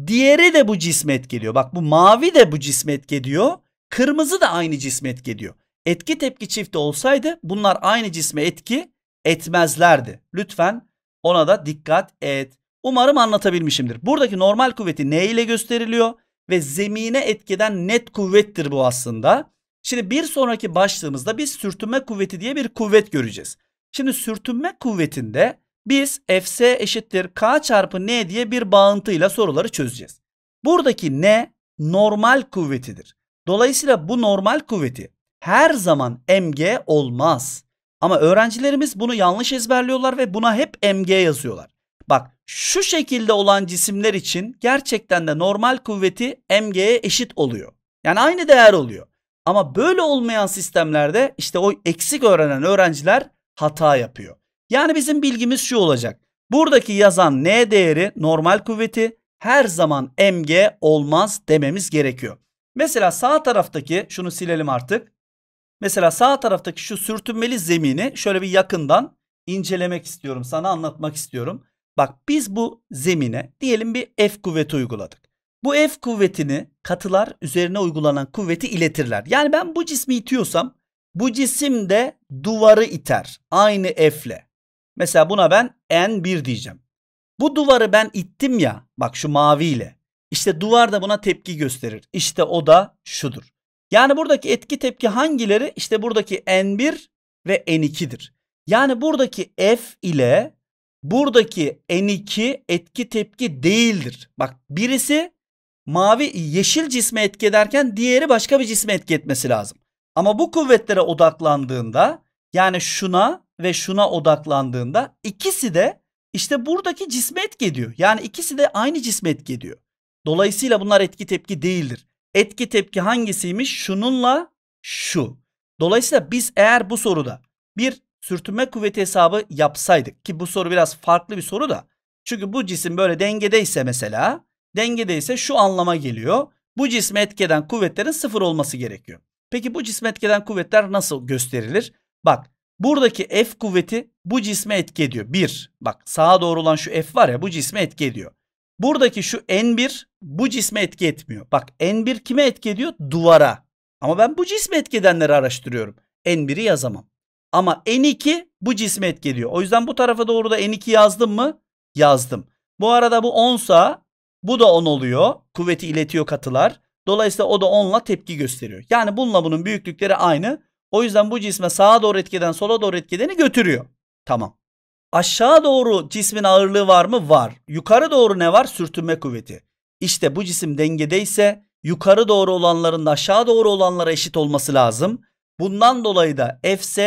Diğeri de bu cisme etki ediyor. Bak bu mavi de bu cisme etki ediyor. Kırmızı da aynı cisme etki ediyor. Etki tepki çifti olsaydı bunlar aynı cisme etki etmezlerdi. Lütfen ona da dikkat et. Umarım anlatabilmişimdir. Buradaki normal kuvveti ne ile gösteriliyor ve zemine etkiden net kuvvettir bu aslında. Şimdi bir sonraki başlığımızda biz sürtünme kuvveti diye bir kuvvet göreceğiz. Şimdi sürtünme kuvvetinde biz Fs eşittir K çarpı N diye bir bağıntıyla soruları çözeceğiz. Buradaki N normal kuvvetidir. Dolayısıyla bu normal kuvveti her zaman MG olmaz. Ama öğrencilerimiz bunu yanlış ezberliyorlar ve buna hep MG yazıyorlar. Bak şu şekilde olan cisimler için gerçekten de normal kuvveti MG'ye eşit oluyor. Yani aynı değer oluyor. Ama böyle olmayan sistemlerde işte o eksik öğrenen öğrenciler hata yapıyor. Yani bizim bilgimiz şu olacak. Buradaki yazan N değeri normal kuvveti her zaman MG olmaz dememiz gerekiyor. Mesela sağ taraftaki şunu silelim artık. Mesela sağ taraftaki şu sürtünmeli zemini şöyle bir yakından incelemek istiyorum. Sana anlatmak istiyorum. Bak biz bu zemine diyelim bir F kuvveti uyguladık. Bu F kuvvetini katılar üzerine uygulanan kuvveti iletirler. Yani ben bu cismi itiyorsam bu cisim de duvarı iter. Aynı F ile. Mesela buna ben N1 diyeceğim. Bu duvarı ben ittim ya bak şu maviyle. İşte duvar da buna tepki gösterir. İşte o da şudur. Yani buradaki etki tepki hangileri? İşte buradaki N1 ve N2'dir. Yani buradaki F ile buradaki N2 etki tepki değildir. Bak birisi mavi yeşil cisme etki ederken diğeri başka bir cisme etki etmesi lazım. Ama bu kuvvetlere odaklandığında yani şuna ve şuna odaklandığında ikisi de işte buradaki cisme etki ediyor. Yani ikisi de aynı cisme etki ediyor. Dolayısıyla bunlar etki tepki değildir etki tepki hangisiymiş? Şununla şu. Dolayısıyla biz eğer bu soruda bir sürtünme kuvveti hesabı yapsaydık ki bu soru biraz farklı bir soru da. Çünkü bu cisim böyle dengedeyse mesela dengedeyse şu anlama geliyor. Bu cisme etkeden kuvvetlerin sıfır olması gerekiyor. Peki bu cisme etkeden kuvvetler nasıl gösterilir? Bak buradaki F kuvveti bu cisme etki ediyor. 1. Bak sağa doğru olan şu F var ya bu cisme etki ediyor. Buradaki şu N1 bu cisme etki etmiyor. Bak N1 kime etki ediyor? Duvara. Ama ben bu cisme etkedenleri araştırıyorum. N1'i yazamam. Ama N2 bu cisme etki ediyor. O yüzden bu tarafa doğru da N2 yazdım mı? Yazdım. Bu arada bu 10 bu da 10 oluyor. Kuvveti iletiyor katılar. Dolayısıyla o da 10'la tepki gösteriyor. Yani bununla bunun büyüklükleri aynı. O yüzden bu cisme sağa doğru etkiden sola doğru etkideni götürüyor. Tamam. Aşağı doğru cismin ağırlığı var mı? Var. Yukarı doğru ne var? Sürtünme kuvveti. İşte bu cisim dengede ise yukarı doğru olanların da aşağı doğru olanlara eşit olması lazım. Bundan dolayı da Fs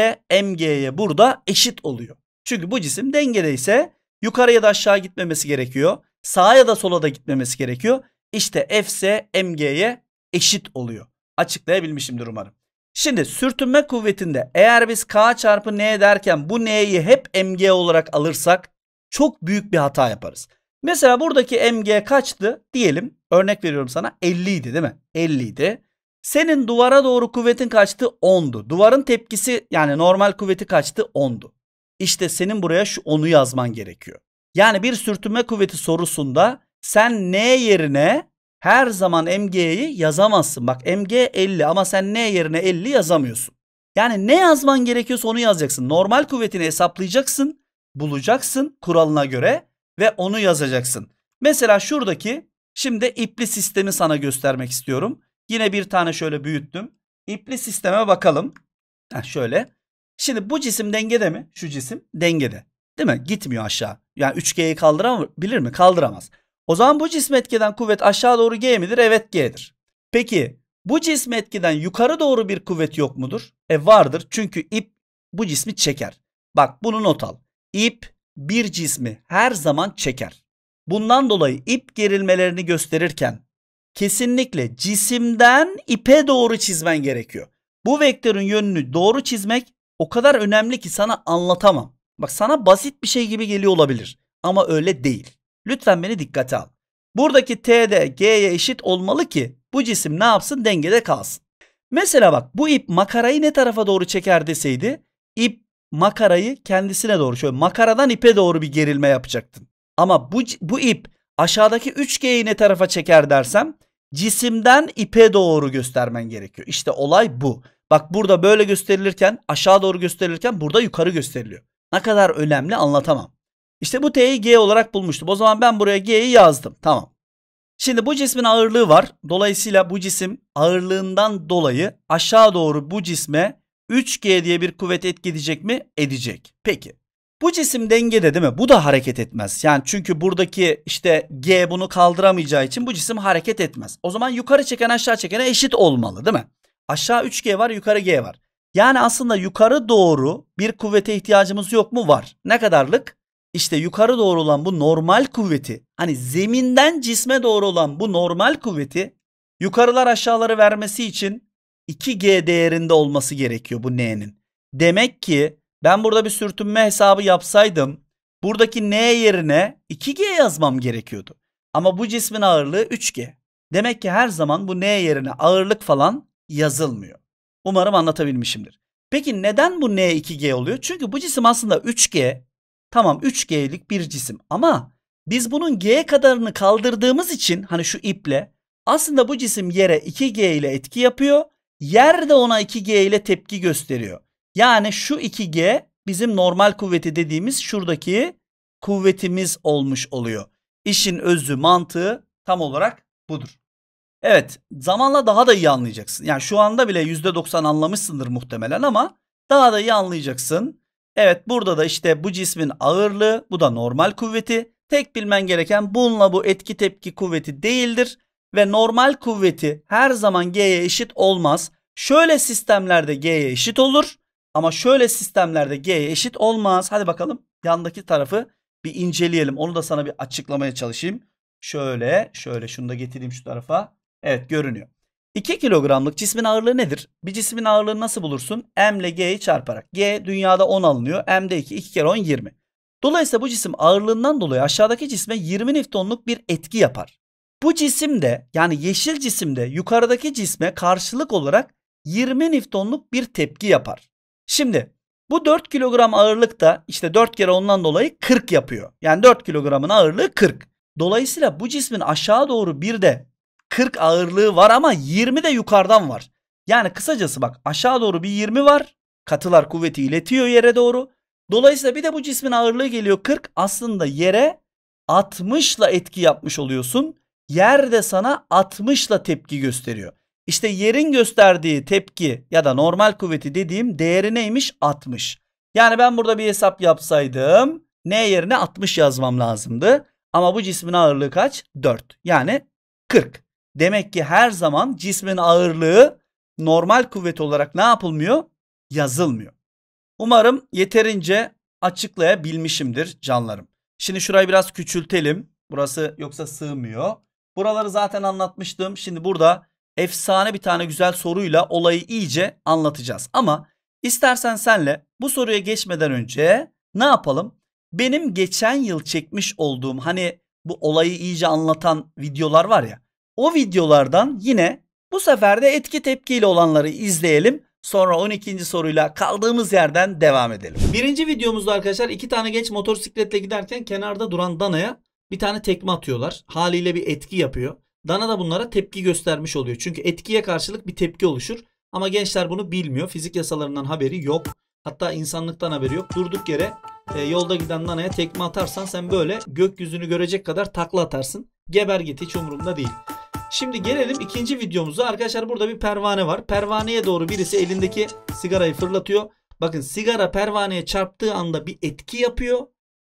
MG'ye burada eşit oluyor. Çünkü bu cisim dengede ise yukarıya da aşağı gitmemesi gerekiyor. Sağa ya da sola da gitmemesi gerekiyor. İşte Fs MG'ye eşit oluyor. Açıklayabilmişimdir umarım. Şimdi sürtünme kuvvetinde eğer biz K çarpı N derken bu N'yi hep MG olarak alırsak çok büyük bir hata yaparız. Mesela buradaki MG kaçtı diyelim. Örnek veriyorum sana 50 idi değil mi? 50 idi. Senin duvara doğru kuvvetin kaçtı 10'du. Duvarın tepkisi yani normal kuvveti kaçtı 10'du. İşte senin buraya şu 10'u yazman gerekiyor. Yani bir sürtünme kuvveti sorusunda sen N yerine her zaman MG'yi yazamazsın. Bak MG 50 ama sen N yerine 50 yazamıyorsun. Yani ne yazman gerekiyorsa onu yazacaksın. Normal kuvvetini hesaplayacaksın, bulacaksın kuralına göre ve onu yazacaksın. Mesela şuradaki şimdi ipli sistemi sana göstermek istiyorum. Yine bir tane şöyle büyüttüm. İpli sisteme bakalım. Heh, şöyle. Şimdi bu cisim dengede mi? Şu cisim dengede. Değil mi? Gitmiyor aşağı. Yani 3G'yi kaldırabilir mi? Kaldıramaz. O zaman bu cisim etkiden kuvvet aşağı doğru G midir? Evet G'dir. Peki bu cisim etkiden yukarı doğru bir kuvvet yok mudur? E vardır. Çünkü ip bu cismi çeker. Bak bunu not al. İp bir cismi her zaman çeker. Bundan dolayı ip gerilmelerini gösterirken kesinlikle cisimden ipe doğru çizmen gerekiyor. Bu vektörün yönünü doğru çizmek o kadar önemli ki sana anlatamam. Bak sana basit bir şey gibi geliyor olabilir ama öyle değil. Lütfen beni dikkate al. Buradaki t G'ye eşit olmalı ki bu cisim ne yapsın dengede kalsın. Mesela bak bu ip makarayı ne tarafa doğru çeker deseydi ip makarayı kendisine doğru şöyle makaradan ipe doğru bir gerilme yapacaktın. Ama bu, bu ip aşağıdaki üçgeyi ne tarafa çeker dersem cisimden ipe doğru göstermen gerekiyor. İşte olay bu. Bak burada böyle gösterilirken aşağı doğru gösterilirken burada yukarı gösteriliyor. Ne kadar önemli anlatamam. İşte bu T'yi G olarak bulmuştum. O zaman ben buraya G'yi yazdım. Tamam. Şimdi bu cismin ağırlığı var. Dolayısıyla bu cisim ağırlığından dolayı aşağı doğru bu cisme 3G diye bir kuvvet etki edecek mi? Edecek. Peki. Bu cisim dengede değil mi? Bu da hareket etmez. Yani çünkü buradaki işte G bunu kaldıramayacağı için bu cisim hareket etmez. O zaman yukarı çeken aşağı çekene eşit olmalı değil mi? Aşağı 3G var yukarı G var. Yani aslında yukarı doğru bir kuvvete ihtiyacımız yok mu? Var. Ne kadarlık? İşte yukarı doğru olan bu normal kuvveti hani zeminden cisme doğru olan bu normal kuvveti yukarılar aşağıları vermesi için 2G değerinde olması gerekiyor bu n'nin. Demek ki ben burada bir sürtünme hesabı yapsaydım buradaki n yerine 2G yazmam gerekiyordu. Ama bu cismin ağırlığı 3G. Demek ki her zaman bu n yerine ağırlık falan yazılmıyor. Umarım anlatabilmişimdir. Peki neden bu n 2G oluyor? Çünkü bu cisim aslında 3G. Tamam 3G'lik bir cisim ama biz bunun G kadarını kaldırdığımız için hani şu iple aslında bu cisim yere 2G ile etki yapıyor Yer de ona 2G ile tepki gösteriyor. Yani şu 2G bizim normal kuvveti dediğimiz şuradaki kuvvetimiz olmuş oluyor. İşin özü mantığı tam olarak budur. Evet zamanla daha da iyi anlayacaksın. Yani şu anda bile %90 anlamışsındır muhtemelen ama daha da iyi anlayacaksın. Evet burada da işte bu cismin ağırlığı bu da normal kuvveti. Tek bilmen gereken bununla bu etki tepki kuvveti değildir ve normal kuvveti her zaman G'ye eşit olmaz. Şöyle sistemlerde G'ye eşit olur ama şöyle sistemlerde G'ye eşit olmaz. Hadi bakalım yandaki tarafı bir inceleyelim. Onu da sana bir açıklamaya çalışayım. Şöyle şöyle şunu da getireyim şu tarafa. Evet görünüyor. 2 kilogramlık cismin ağırlığı nedir? Bir cismin ağırlığını nasıl bulursun? M ile G'yi çarparak. G dünyada 10 alınıyor. M de 2. 2 kere 10 20. Dolayısıyla bu cisim ağırlığından dolayı aşağıdaki cisme 20 Newton'luk bir etki yapar. Bu cisim de yani yeşil cisim de yukarıdaki cisme karşılık olarak 20 Newton'luk bir tepki yapar. Şimdi bu 4 kilogram ağırlık da işte 4 kere ondan dolayı 40 yapıyor. Yani 4 kilogramın ağırlığı 40. Dolayısıyla bu cismin aşağı doğru bir de 40 ağırlığı var ama 20 de yukarıdan var. Yani kısacası bak aşağı doğru bir 20 var. Katılar kuvveti iletiyor yere doğru. Dolayısıyla bir de bu cismin ağırlığı geliyor 40. Aslında yere 60 ile etki yapmış oluyorsun yer de sana 60 ile tepki gösteriyor. İşte yerin gösterdiği tepki ya da normal kuvveti dediğim değeri neymiş? 60. Yani ben burada bir hesap yapsaydım N yerine 60 yazmam lazımdı. Ama bu cismin ağırlığı kaç? 4. Yani 40. Demek ki her zaman cismin ağırlığı normal kuvvet olarak ne yapılmıyor? Yazılmıyor. Umarım yeterince açıklayabilmişimdir canlarım. Şimdi şurayı biraz küçültelim. Burası yoksa sığmıyor. Buraları zaten anlatmıştım. Şimdi burada efsane bir tane güzel soruyla olayı iyice anlatacağız. Ama istersen senle bu soruya geçmeden önce ne yapalım? Benim geçen yıl çekmiş olduğum hani bu olayı iyice anlatan videolar var ya. O videolardan yine bu sefer de etki tepkiyle olanları izleyelim. Sonra 12. soruyla kaldığımız yerden devam edelim. Birinci videomuzda arkadaşlar iki tane genç motosikletle giderken kenarda duran Dana'ya bir tane tekme atıyorlar. Haliyle bir etki yapıyor. Dana da bunlara tepki göstermiş oluyor. Çünkü etkiye karşılık bir tepki oluşur. Ama gençler bunu bilmiyor. Fizik yasalarından haberi yok. Hatta insanlıktan haberi yok. Durduk yere e, yolda giden danaya tekme atarsan sen böyle gökyüzünü görecek kadar takla atarsın. Geber git hiç umurumda değil. Şimdi gelelim ikinci videomuza. Arkadaşlar burada bir pervane var. Pervaneye doğru birisi elindeki sigarayı fırlatıyor. Bakın sigara pervaneye çarptığı anda bir etki yapıyor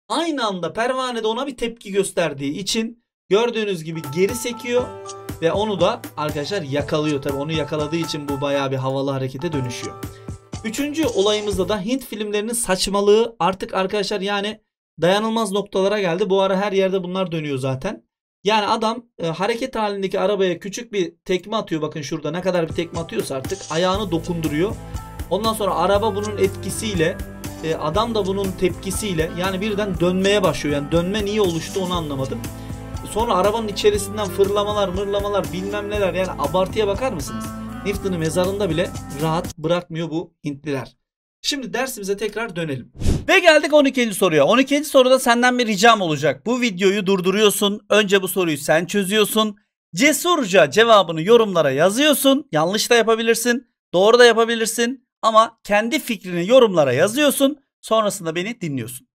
aynı anda pervanede ona bir tepki gösterdiği için gördüğünüz gibi geri sekiyor ve onu da arkadaşlar yakalıyor. Tabi onu yakaladığı için bu baya bir havalı harekete dönüşüyor. Üçüncü olayımızda da Hint filmlerinin saçmalığı artık arkadaşlar yani dayanılmaz noktalara geldi. Bu ara her yerde bunlar dönüyor zaten. Yani adam e, hareket halindeki arabaya küçük bir tekme atıyor. Bakın şurada ne kadar bir tekme atıyorsa artık ayağını dokunduruyor. Ondan sonra araba bunun etkisiyle e, adam da bunun tepkisiyle yani birden dönmeye başlıyor. Yani dönme niye oluştu onu anlamadım. Sonra arabanın içerisinden fırlamalar, mırlamalar, bilmem neler yani abartıya bakar mısınız? Nifton'u mezarında bile rahat bırakmıyor bu Hintliler. Şimdi dersimize tekrar dönelim. Ve geldik 12. soruya. 12. soruda senden bir ricam olacak. Bu videoyu durduruyorsun. Önce bu soruyu sen çözüyorsun. Cesurca cevabını yorumlara yazıyorsun. Yanlış da yapabilirsin. Doğru da yapabilirsin ama kendi fikrini yorumlara yazıyorsun. Sonrasında beni dinliyorsun.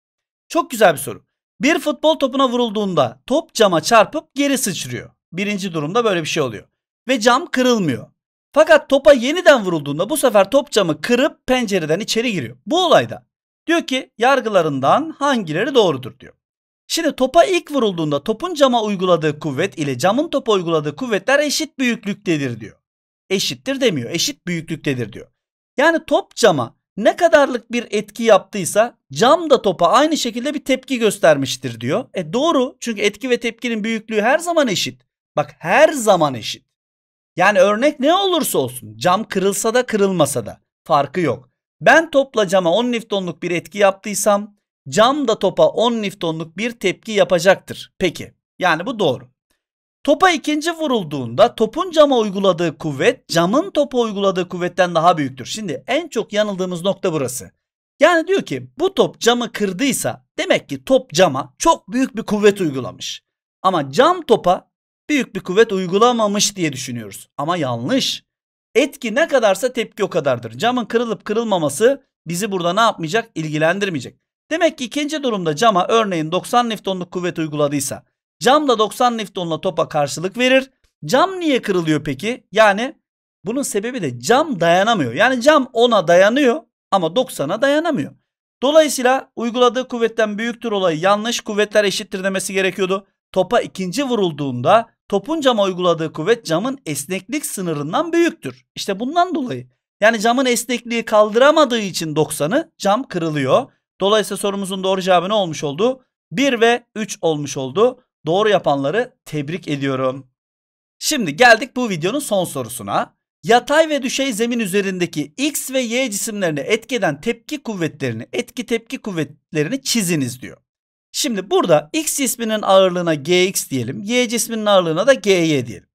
Çok güzel bir soru. Bir futbol topuna vurulduğunda top cama çarpıp geri sıçrıyor. Birinci durumda böyle bir şey oluyor. Ve cam kırılmıyor. Fakat topa yeniden vurulduğunda bu sefer top camı kırıp pencereden içeri giriyor. Bu olayda diyor ki yargılarından hangileri doğrudur diyor. Şimdi topa ilk vurulduğunda topun cama uyguladığı kuvvet ile camın topa uyguladığı kuvvetler eşit büyüklüktedir diyor. Eşittir demiyor. Eşit büyüklüktedir diyor. Yani top cama ne kadarlık bir etki yaptıysa cam da topa aynı şekilde bir tepki göstermiştir diyor. E doğru çünkü etki ve tepkinin büyüklüğü her zaman eşit. Bak her zaman eşit. Yani örnek ne olursa olsun cam kırılsa da kırılmasa da farkı yok. Ben topla cama 10 Newton'luk bir etki yaptıysam cam da topa 10 Newton'luk bir tepki yapacaktır. Peki yani bu doğru. Topa ikinci vurulduğunda topun cama uyguladığı kuvvet camın topa uyguladığı kuvvetten daha büyüktür. Şimdi en çok yanıldığımız nokta burası. Yani diyor ki bu top camı kırdıysa demek ki top cama çok büyük bir kuvvet uygulamış. Ama cam topa büyük bir kuvvet uygulamamış diye düşünüyoruz. Ama yanlış. Etki ne kadarsa tepki o kadardır. Camın kırılıp kırılmaması bizi burada ne yapmayacak? ilgilendirmeyecek. Demek ki ikinci durumda cama örneğin 90 Newton'luk kuvvet uyguladıysa Cam da 90 Newton'la topa karşılık verir. Cam niye kırılıyor peki? Yani bunun sebebi de cam dayanamıyor. Yani cam 10'a dayanıyor ama 90'a dayanamıyor. Dolayısıyla uyguladığı kuvvetten büyüktür olayı yanlış kuvvetler eşittir demesi gerekiyordu. Topa ikinci vurulduğunda topun cama uyguladığı kuvvet camın esneklik sınırından büyüktür. İşte bundan dolayı. Yani camın esnekliği kaldıramadığı için 90'ı cam kırılıyor. Dolayısıyla sorumuzun doğru cevabı ne olmuş oldu? 1 ve 3 olmuş oldu. Doğru yapanları tebrik ediyorum. Şimdi geldik bu videonun son sorusuna. Yatay ve düşey zemin üzerindeki X ve Y cisimlerini etkeden tepki kuvvetlerini, etki tepki kuvvetlerini çiziniz diyor. Şimdi burada X cisminin ağırlığına GX diyelim, Y cisminin ağırlığına da GY diyelim.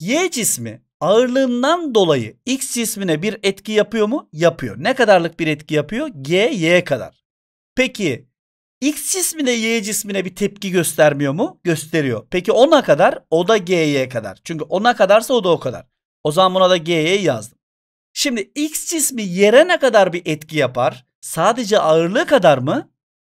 Y cismi ağırlığından dolayı X cismine bir etki yapıyor mu? Yapıyor. Ne kadarlık bir etki yapıyor? Gy kadar. Peki X cismine Y cismine bir tepki göstermiyor mu? Gösteriyor. Peki ona kadar o da G'ye kadar. Çünkü ona kadarsa o da o kadar. O zaman buna da G'ye yazdım. Şimdi X cismi yere ne kadar bir etki yapar? Sadece ağırlığı kadar mı?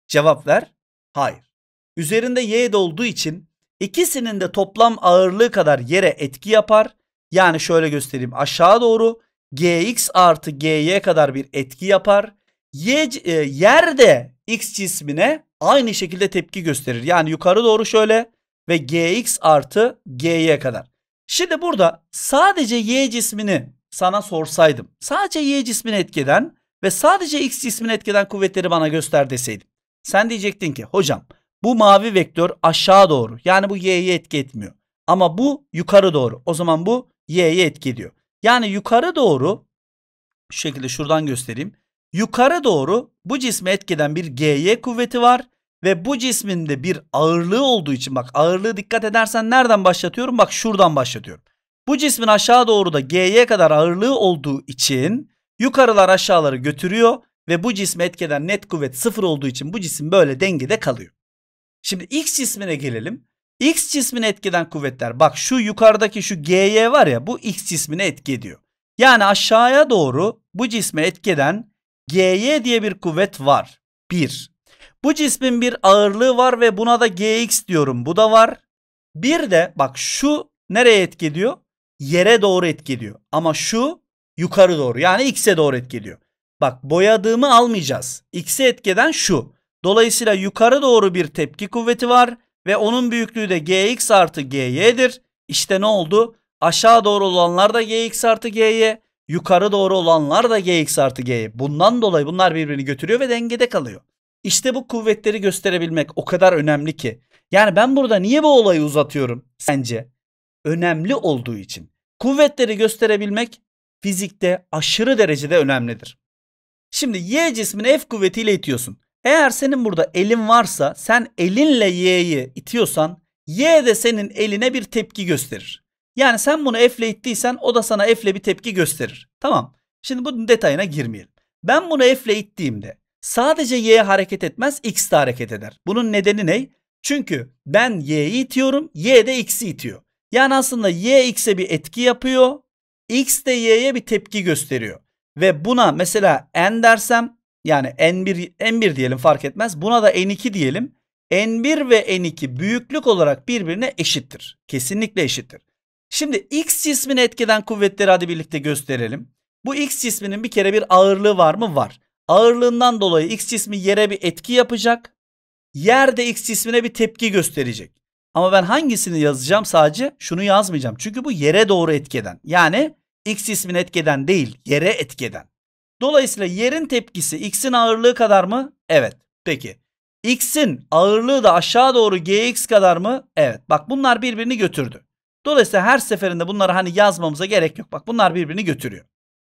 Cevap ver. Hayır. Üzerinde Y de olduğu için ikisinin de toplam ağırlığı kadar yere etki yapar. Yani şöyle göstereyim aşağı doğru Gx artı Gy kadar bir etki yapar. Y, e, yer de x cismine aynı şekilde tepki gösterir. Yani yukarı doğru şöyle ve gx artı Gy kadar. Şimdi burada sadece y cismini sana sorsaydım. Sadece y cismini etkeden ve sadece x cismini etkeden kuvvetleri bana göster deseydim. Sen diyecektin ki hocam bu mavi vektör aşağı doğru yani bu y'ye etki etmiyor. Ama bu yukarı doğru. O zaman bu y'ye etki ediyor. Yani yukarı doğru şu şekilde şuradan göstereyim. Yukarı doğru bu cismi etkeden bir GY kuvveti var ve bu cismin de bir ağırlığı olduğu için bak ağırlığı dikkat edersen nereden başlatıyorum? Bak şuradan başlatıyorum. Bu cismin aşağı doğru da G'ye kadar ağırlığı olduğu için yukarılar aşağıları götürüyor ve bu cismi etkeden net kuvvet sıfır olduğu için bu cisim böyle dengede kalıyor. Şimdi X cismine gelelim. X cismini etkeden kuvvetler bak şu yukarıdaki şu GY var ya bu X cismine etki ediyor. Yani aşağıya doğru bu cisme etkeden GY diye bir kuvvet var. 1. Bu cismin bir ağırlığı var ve buna da GX diyorum. Bu da var. Bir de bak şu nereye etki ediyor? Yere doğru etki ediyor. Ama şu yukarı doğru yani X'e doğru etki ediyor. Bak boyadığımı almayacağız. X'e etkeden şu. Dolayısıyla yukarı doğru bir tepki kuvveti var ve onun büyüklüğü de GX artı GY'dir. İşte ne oldu? Aşağı doğru olanlar da GX artı GY. Yukarı doğru olanlar da Gx artı G. Bundan dolayı bunlar birbirini götürüyor ve dengede kalıyor. İşte bu kuvvetleri gösterebilmek o kadar önemli ki. Yani ben burada niye bu olayı uzatıyorum sence? Önemli olduğu için. Kuvvetleri gösterebilmek fizikte aşırı derecede önemlidir. Şimdi Y cismini F kuvvetiyle itiyorsun. Eğer senin burada elin varsa sen elinle Y'yi itiyorsan Y de senin eline bir tepki gösterir. Yani sen bunu F'le ittiysen o da sana F'le bir tepki gösterir. Tamam. Şimdi bunun detayına girmeyelim. Ben bunu F'le ittiğimde sadece Y hareket etmez X de hareket eder. Bunun nedeni ne? Çünkü ben Y'yi itiyorum Y de X'i itiyor. Yani aslında Y X'e bir etki yapıyor. X de Y'ye bir tepki gösteriyor. Ve buna mesela N dersem yani N1, N1 diyelim fark etmez. Buna da N2 diyelim. N1 ve N2 büyüklük olarak birbirine eşittir. Kesinlikle eşittir. Şimdi X cismini etkilen kuvvetleri hadi birlikte gösterelim. Bu X cisminin bir kere bir ağırlığı var mı? Var. Ağırlığından dolayı X cismi yere bir etki yapacak. Yer de X cismine bir tepki gösterecek. Ama ben hangisini yazacağım sadece şunu yazmayacağım. Çünkü bu yere doğru etkeden. Yani X cismin etkeden değil yere etkeden. Dolayısıyla yerin tepkisi X'in ağırlığı kadar mı? Evet. Peki. X'in ağırlığı da aşağı doğru GX kadar mı? Evet. Bak bunlar birbirini götürdü. Dolayısıyla her seferinde bunları hani yazmamıza gerek yok. Bak bunlar birbirini götürüyor.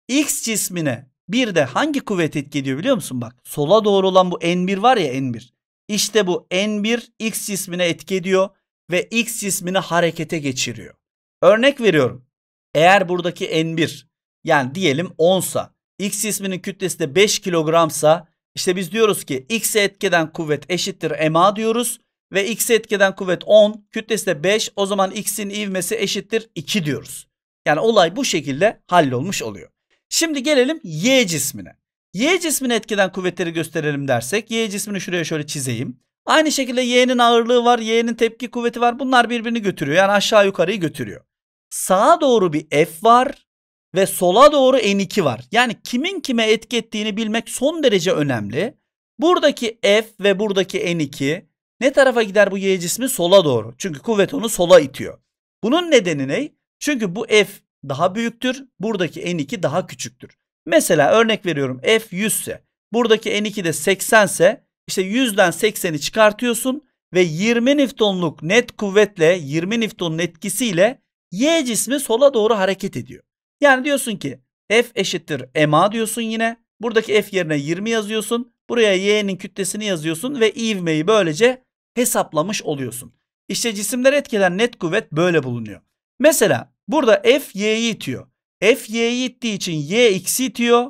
X cismine bir de hangi kuvvet etki ediyor biliyor musun? Bak sola doğru olan bu N1 var ya N1. İşte bu N1 X cismine etki ediyor ve X cismini harekete geçiriyor. Örnek veriyorum. Eğer buradaki N1 yani diyelim 10'sa X cisminin kütlesi de 5 kilogramsa işte biz diyoruz ki X'e etkeden kuvvet eşittir MA diyoruz ve x etkeden kuvvet 10 kütlesi de 5 o zaman x'in ivmesi eşittir 2 diyoruz. Yani olay bu şekilde hallolmuş oluyor. Şimdi gelelim y cismine. Y cismine etkiden kuvvetleri gösterelim dersek y cismini şuraya şöyle çizeyim. Aynı şekilde y'nin ağırlığı var, y'nin tepki kuvveti var. Bunlar birbirini götürüyor. Yani aşağı yukarıyı götürüyor. Sağa doğru bir F var ve sola doğru N2 var. Yani kimin kime etki ettiğini bilmek son derece önemli. Buradaki F ve buradaki N2 ne tarafa gider bu y cismi? Sola doğru. Çünkü kuvvet onu sola itiyor. Bunun nedeni ne? Çünkü bu f daha büyüktür. Buradaki n2 daha küçüktür. Mesela örnek veriyorum f 100 ise buradaki n2 de 80 ise işte 100'den 80'i çıkartıyorsun ve 20 Newton'luk net kuvvetle 20 Newton'un etkisiyle y cismi sola doğru hareket ediyor. Yani diyorsun ki f eşittir ma diyorsun yine. Buradaki f yerine 20 yazıyorsun. Buraya y'nin kütlesini yazıyorsun ve ivmeyi böylece hesaplamış oluyorsun. İşte cisimler etkilen net kuvvet böyle bulunuyor. Mesela burada F y'yi itiyor. F y'yi ittiği için y x'i itiyor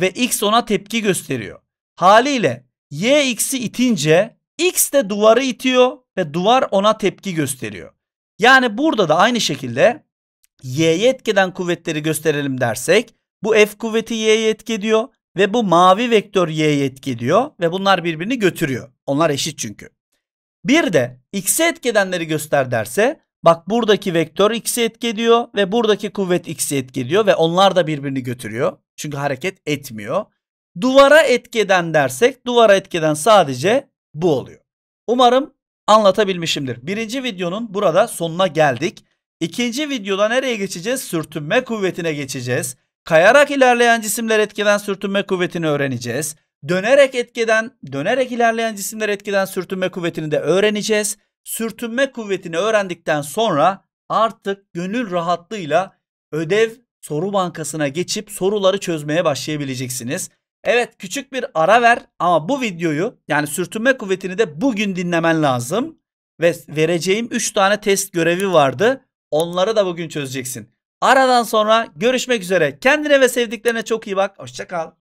ve x ona tepki gösteriyor. Haliyle y x'i itince x de duvarı itiyor ve duvar ona tepki gösteriyor. Yani burada da aynı şekilde y'ye etkeden kuvvetleri gösterelim dersek bu F kuvveti y'ye etki ediyor ve bu mavi vektör y'ye etki ediyor ve bunlar birbirini götürüyor. Onlar eşit çünkü. Bir de x'e etkedenleri göster derse bak buradaki vektör x'e etki ediyor ve buradaki kuvvet x'e etki ediyor ve onlar da birbirini götürüyor. Çünkü hareket etmiyor. Duvara etkeden dersek duvara etkeden sadece bu oluyor. Umarım anlatabilmişimdir. Birinci videonun burada sonuna geldik. İkinci videoda nereye geçeceğiz? Sürtünme kuvvetine geçeceğiz. Kayarak ilerleyen cisimler etkiden sürtünme kuvvetini öğreneceğiz. Dönerek etkiden, dönerek ilerleyen cisimler etkiden sürtünme kuvvetini de öğreneceğiz. Sürtünme kuvvetini öğrendikten sonra artık gönül rahatlığıyla ödev soru bankasına geçip soruları çözmeye başlayabileceksiniz. Evet küçük bir ara ver ama bu videoyu yani sürtünme kuvvetini de bugün dinlemen lazım. Ve vereceğim 3 tane test görevi vardı. Onları da bugün çözeceksin. Aradan sonra görüşmek üzere. Kendine ve sevdiklerine çok iyi bak. Hoşçakal.